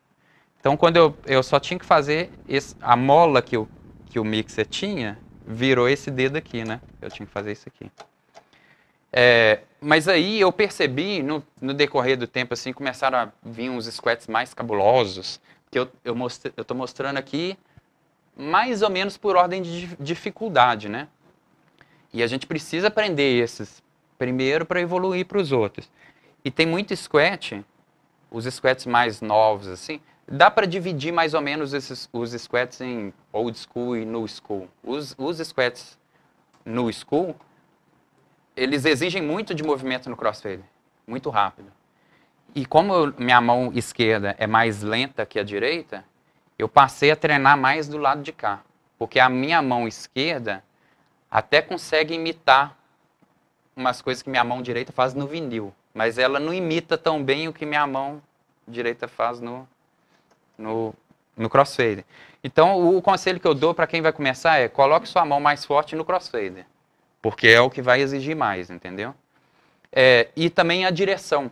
Então quando eu, eu só tinha que fazer esse, a mola que, eu, que o mixer tinha, virou esse dedo aqui, né? Eu tinha que fazer isso aqui. É, mas aí eu percebi no, no, decorrer do tempo assim começaram a vir uns squats mais cabulosos que eu eu, eu mostrando aqui mais ou menos por ordem de dificuldade, né? E a gente precisa aprender esses primeiro para evoluir para os outros. E tem muito squat, os squats mais novos, assim, dá para dividir mais ou menos esses, os squats em old school e new school. Os, os squats new school, eles exigem muito de movimento no crossfade, muito rápido. E como minha mão esquerda é mais lenta que a direita, eu passei a treinar mais do lado de cá, porque a minha mão esquerda até consegue imitar umas coisas que minha mão direita faz no vinil, mas ela não imita tão bem o que minha mão direita faz no, no, no crossfader. Então, o conselho que eu dou para quem vai começar é coloque sua mão mais forte no crossfader, porque é o que vai exigir mais, entendeu? É, e também a direção.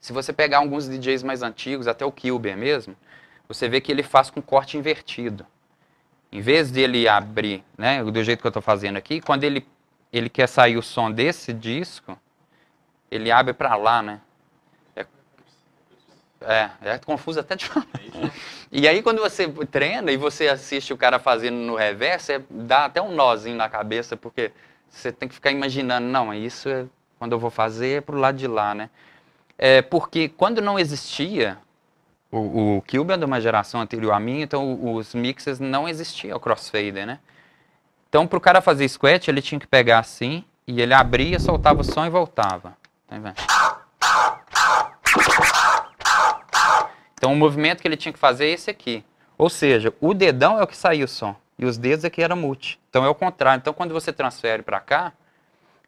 Se você pegar alguns DJs mais antigos, até o Kilber mesmo, você vê que ele faz com corte invertido. Em vez dele abrir, né, do jeito que eu estou fazendo aqui, quando ele, ele quer sair o som desse disco, ele abre para lá, né? É, é, é, confuso até de (laughs) falar. E aí quando você treina e você assiste o cara fazendo no reverso, é, dá até um nozinho na cabeça, porque você tem que ficar imaginando, não, isso é, quando eu vou fazer é o lado de lá, né? É, porque quando não existia o, o Cube é de uma geração anterior a mim, então os mixes não existia o crossfader, né? Então, para o cara fazer squat, ele tinha que pegar assim, e ele abria, soltava o som e voltava. Tá vendo? Então, o movimento que ele tinha que fazer é esse aqui. Ou seja, o dedão é o que saiu o som, e os dedos aqui é era multi. Então, é o contrário. Então, quando você transfere para cá,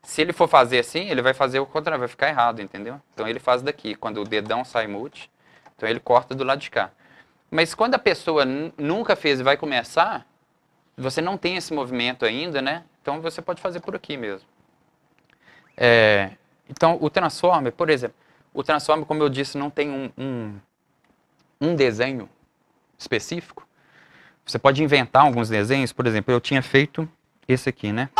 se ele for fazer assim, ele vai fazer o contrário, vai ficar errado, entendeu? Então, ele faz daqui. Quando o dedão sai multi, então ele corta do lado de cá. Mas quando a pessoa nunca fez e vai começar, você não tem esse movimento ainda, né? Então você pode fazer por aqui mesmo. É, então o transformer, por exemplo, o transformer, como eu disse, não tem um, um, um desenho específico. Você pode inventar alguns desenhos, por exemplo, eu tinha feito esse aqui, né?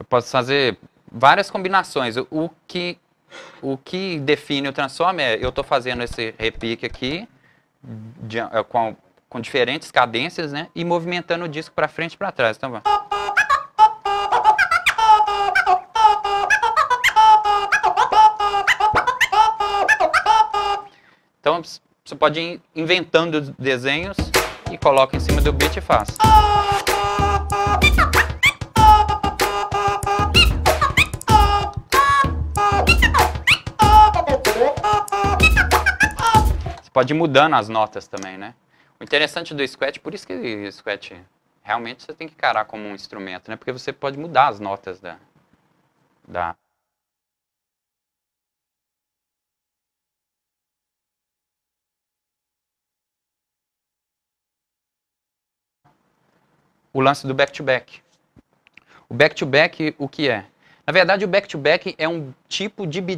Eu posso fazer várias combinações. O que, o que define o transforme? é eu estou fazendo esse repique aqui de, é, com, com diferentes cadências né, e movimentando o disco para frente e para trás. Então, tá vamos. Então, você pode ir inventando desenhos e coloca em cima do beat e faz. pode ir mudando as notas também, né? O interessante do squat, por isso que o squat realmente você tem que encarar como um instrumento, né? Porque você pode mudar as notas da, da o lance do back-to-back. -back. O back-to-back, -back, o que é? Na verdade, o back-to-back -back é um tipo de b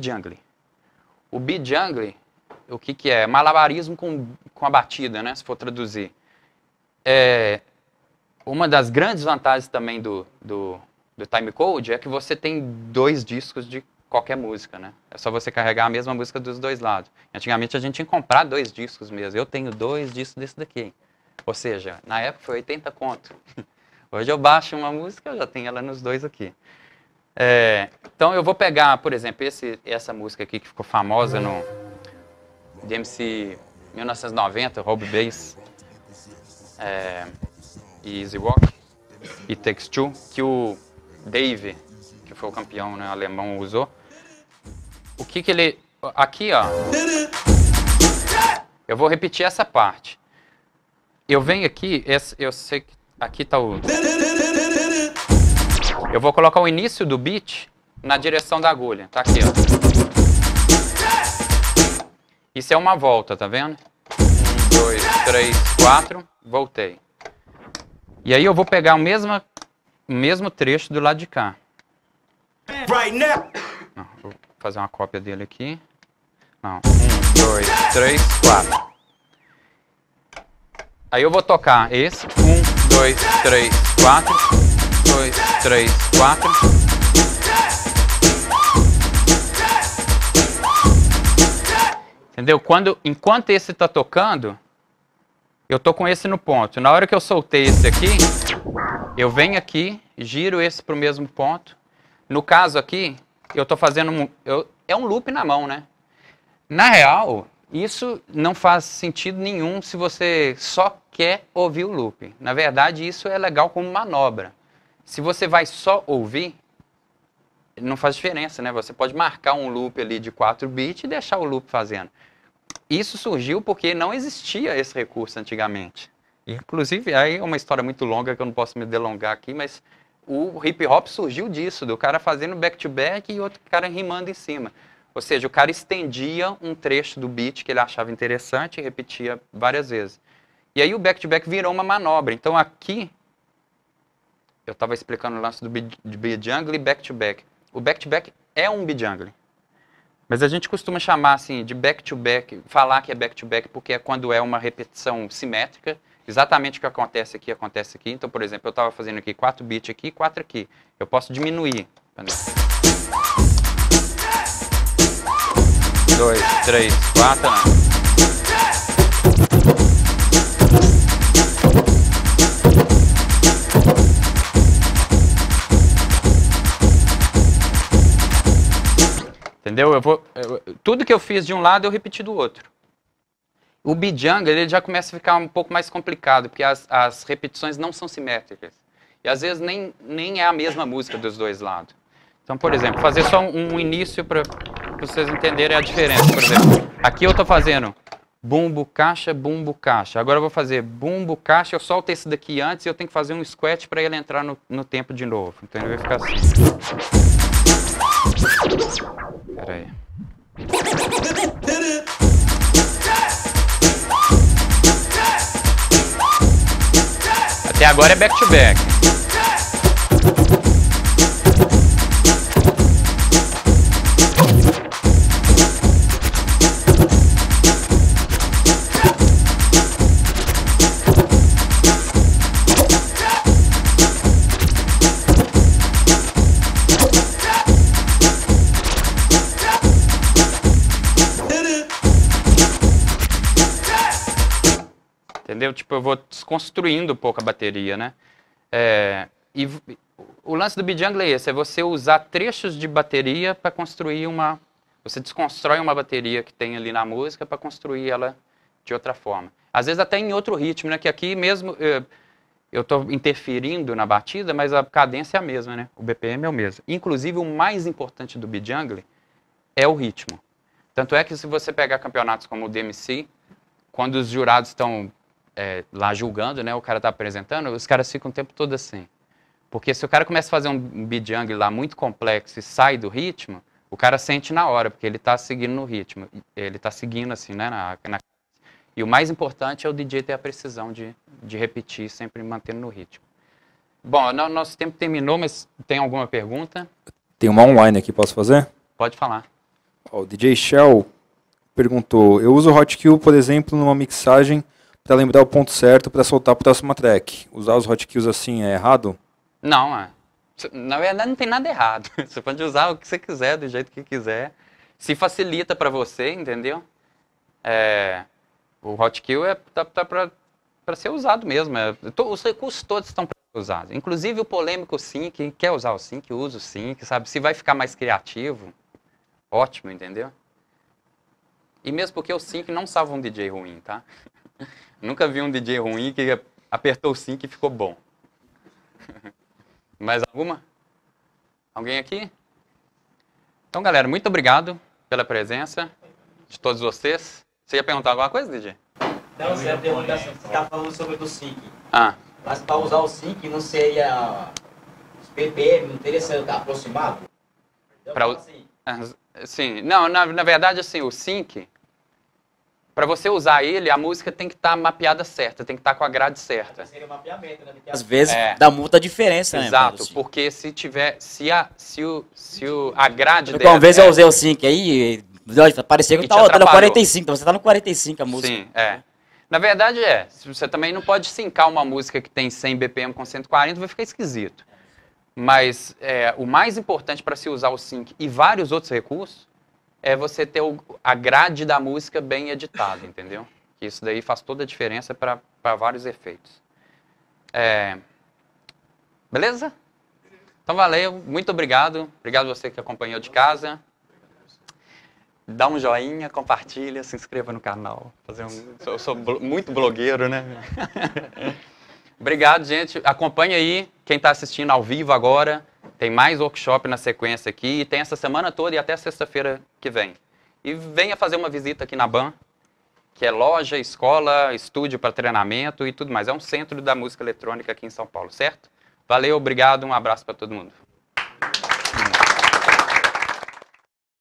O B-jungle o que, que é? Malabarismo com, com a batida, né? Se for traduzir. É, uma das grandes vantagens também do, do, do time code é que você tem dois discos de qualquer música, né? É só você carregar a mesma música dos dois lados. Antigamente a gente tinha que comprar dois discos mesmo. Eu tenho dois discos desse daqui. Ou seja, na época foi 80 conto. (laughs) Hoje eu baixo uma música, eu já tenho ela nos dois aqui. É, então eu vou pegar, por exemplo, esse, essa música aqui que ficou famosa no, de MC 1990, Rob Bass é, e Easy Walk e Takes Two, que o Dave, que foi o campeão né, alemão, usou. O que que ele... Aqui, ó. Eu vou repetir essa parte. Eu venho aqui, eu sei que aqui tá o... Eu vou colocar o início do beat na direção da agulha. Tá aqui, ó. Isso é uma volta, tá vendo? Um, dois, três, quatro, voltei. E aí eu vou pegar o mesmo, o mesmo trecho do lado de cá. Right now. Não, vou fazer uma cópia dele aqui. Não. Um, dois, três, quatro. Aí eu vou tocar esse. Um, dois, três, quatro. Dois, três, quatro. Entendeu? Quando, enquanto esse está tocando, eu tô com esse no ponto. Na hora que eu soltei esse aqui, eu venho aqui, giro esse para o mesmo ponto. No caso aqui, eu tô fazendo um, eu, é um loop na mão, né? Na real, isso não faz sentido nenhum se você só quer ouvir o loop. Na verdade, isso é legal como manobra. Se você vai só ouvir, não faz diferença, né? Você pode marcar um loop ali de 4 bits e deixar o loop fazendo. Isso surgiu porque não existia esse recurso antigamente. Inclusive, aí é uma história muito longa que eu não posso me delongar aqui, mas o hip hop surgiu disso, do cara fazendo back-to-back -back e outro cara rimando em cima. Ou seja, o cara estendia um trecho do beat que ele achava interessante e repetia várias vezes. E aí o back-to-back -back virou uma manobra. Então aqui, eu estava explicando o lance do beat Jungle e back-to-back. back to back o back-to-back -back é um bejungling. Mas a gente costuma chamar assim de back-to-back, -back, falar que é back-to-back -back porque é quando é uma repetição simétrica, exatamente o que acontece aqui, acontece aqui. Então, por exemplo, eu estava fazendo aqui 4 bits aqui e 4 aqui. Eu posso diminuir. 2, 3, 4, Entendeu? Eu vou, eu, tudo que eu fiz de um lado, eu repeti do outro. O Bijanga, ele já começa a ficar um pouco mais complicado, porque as, as repetições não são simétricas. E às vezes nem, nem é a mesma música dos dois lados. Então, por exemplo, fazer só um, início para vocês entenderem a diferença. Por exemplo, aqui eu estou fazendo bumbo, caixa, bumbo, caixa. Agora eu vou fazer bumbo, caixa, eu solto esse daqui antes e eu tenho que fazer um squat para ele entrar no, no tempo de novo. Então ele vai ficar assim. Pera aí. Até agora é back-to-back. back to back tipo, eu vou desconstruindo um pouco a bateria, né? É, e o lance do B-Jungle é esse, é você usar trechos de bateria para construir uma... Você desconstrói uma bateria que tem ali na música para construir ela de outra forma. Às vezes até em outro ritmo, né? Que aqui mesmo é, eu estou interferindo na batida, mas a cadência é a mesma, né? O BPM é o mesmo. Inclusive, o mais importante do B-Jungle é o ritmo. Tanto é que se você pegar campeonatos como o DMC, quando os jurados estão é, lá julgando, né? O cara tá apresentando, os caras ficam o tempo todo assim. Porque se o cara começa a fazer um bidjang lá muito complexo e sai do ritmo, o cara sente na hora, porque ele tá seguindo no ritmo. Ele tá seguindo assim, né? Na, na... E o mais importante é o DJ ter a precisão de, de repetir, sempre mantendo no ritmo. Bom, no, nosso tempo terminou, mas tem alguma pergunta? Tem uma online aqui, posso fazer? Pode falar. Oh, o DJ Shell perguntou: Eu uso Hot Kill, por exemplo, numa mixagem para lembrar o ponto certo para soltar a próxima track. Usar os hotkeys assim é errado? Não, é. Na verdade, não tem nada errado. (laughs) Você pode usar o que você quiser, do jeito que quiser. Se facilita para você, entendeu? É, o hotkey é tá, tá para ser usado mesmo. É, to, os recursos todos estão para ser usados. Inclusive o polêmico sim, que quer usar o sim, que usa o sim, que sabe. Se vai ficar mais criativo, ótimo, entendeu? E mesmo porque o sim não salva um DJ ruim, tá? Nunca vi um DJ ruim que apertou o sync e ficou bom. (laughs) Mais alguma? Alguém aqui? Então, galera, muito obrigado pela presença de todos vocês. Você ia perguntar alguma coisa, DJ? Não, você ia perguntar se você estava tá falando sobre o sync. Ah. Mas para usar o sync não seria os BPM, não teria sido aproximado? Então, pra, assim. Ah, sim, não, na, na verdade, assim, o sync para você usar ele, a música tem que estar tá mapeada certa, tem que estar tá com a grade certa. Seria mapeamento, né? às vezes é. dá muita diferença, né? Exato, porque se tiver, se a, se o, se o, a grade porque Uma vez é... eu usei o sync aí, parecia que eu tá estava tá no 45, então você está no 45 a música. Sim, é. Na verdade é, você também não pode syncar uma música que tem 100 BPM com 140, vai ficar esquisito. Mas é, o mais importante para se usar o sync e vários outros recursos é você ter o, a grade da música bem editada, entendeu? Que isso daí faz toda a diferença para vários efeitos. É... Beleza? Então valeu, muito obrigado. Obrigado você que acompanhou de casa. Dá um joinha, compartilha, se inscreva no canal. Fazer um... eu sou muito blogueiro, né? (laughs) obrigado, gente. acompanhe aí quem está assistindo ao vivo agora. Tem mais workshop na sequência aqui e tem essa semana toda e até sexta-feira que vem. E venha fazer uma visita aqui na BAN, que é loja, escola, estúdio para treinamento e tudo mais. É um centro da música eletrônica aqui em São Paulo, certo? Valeu, obrigado, um abraço para todo mundo.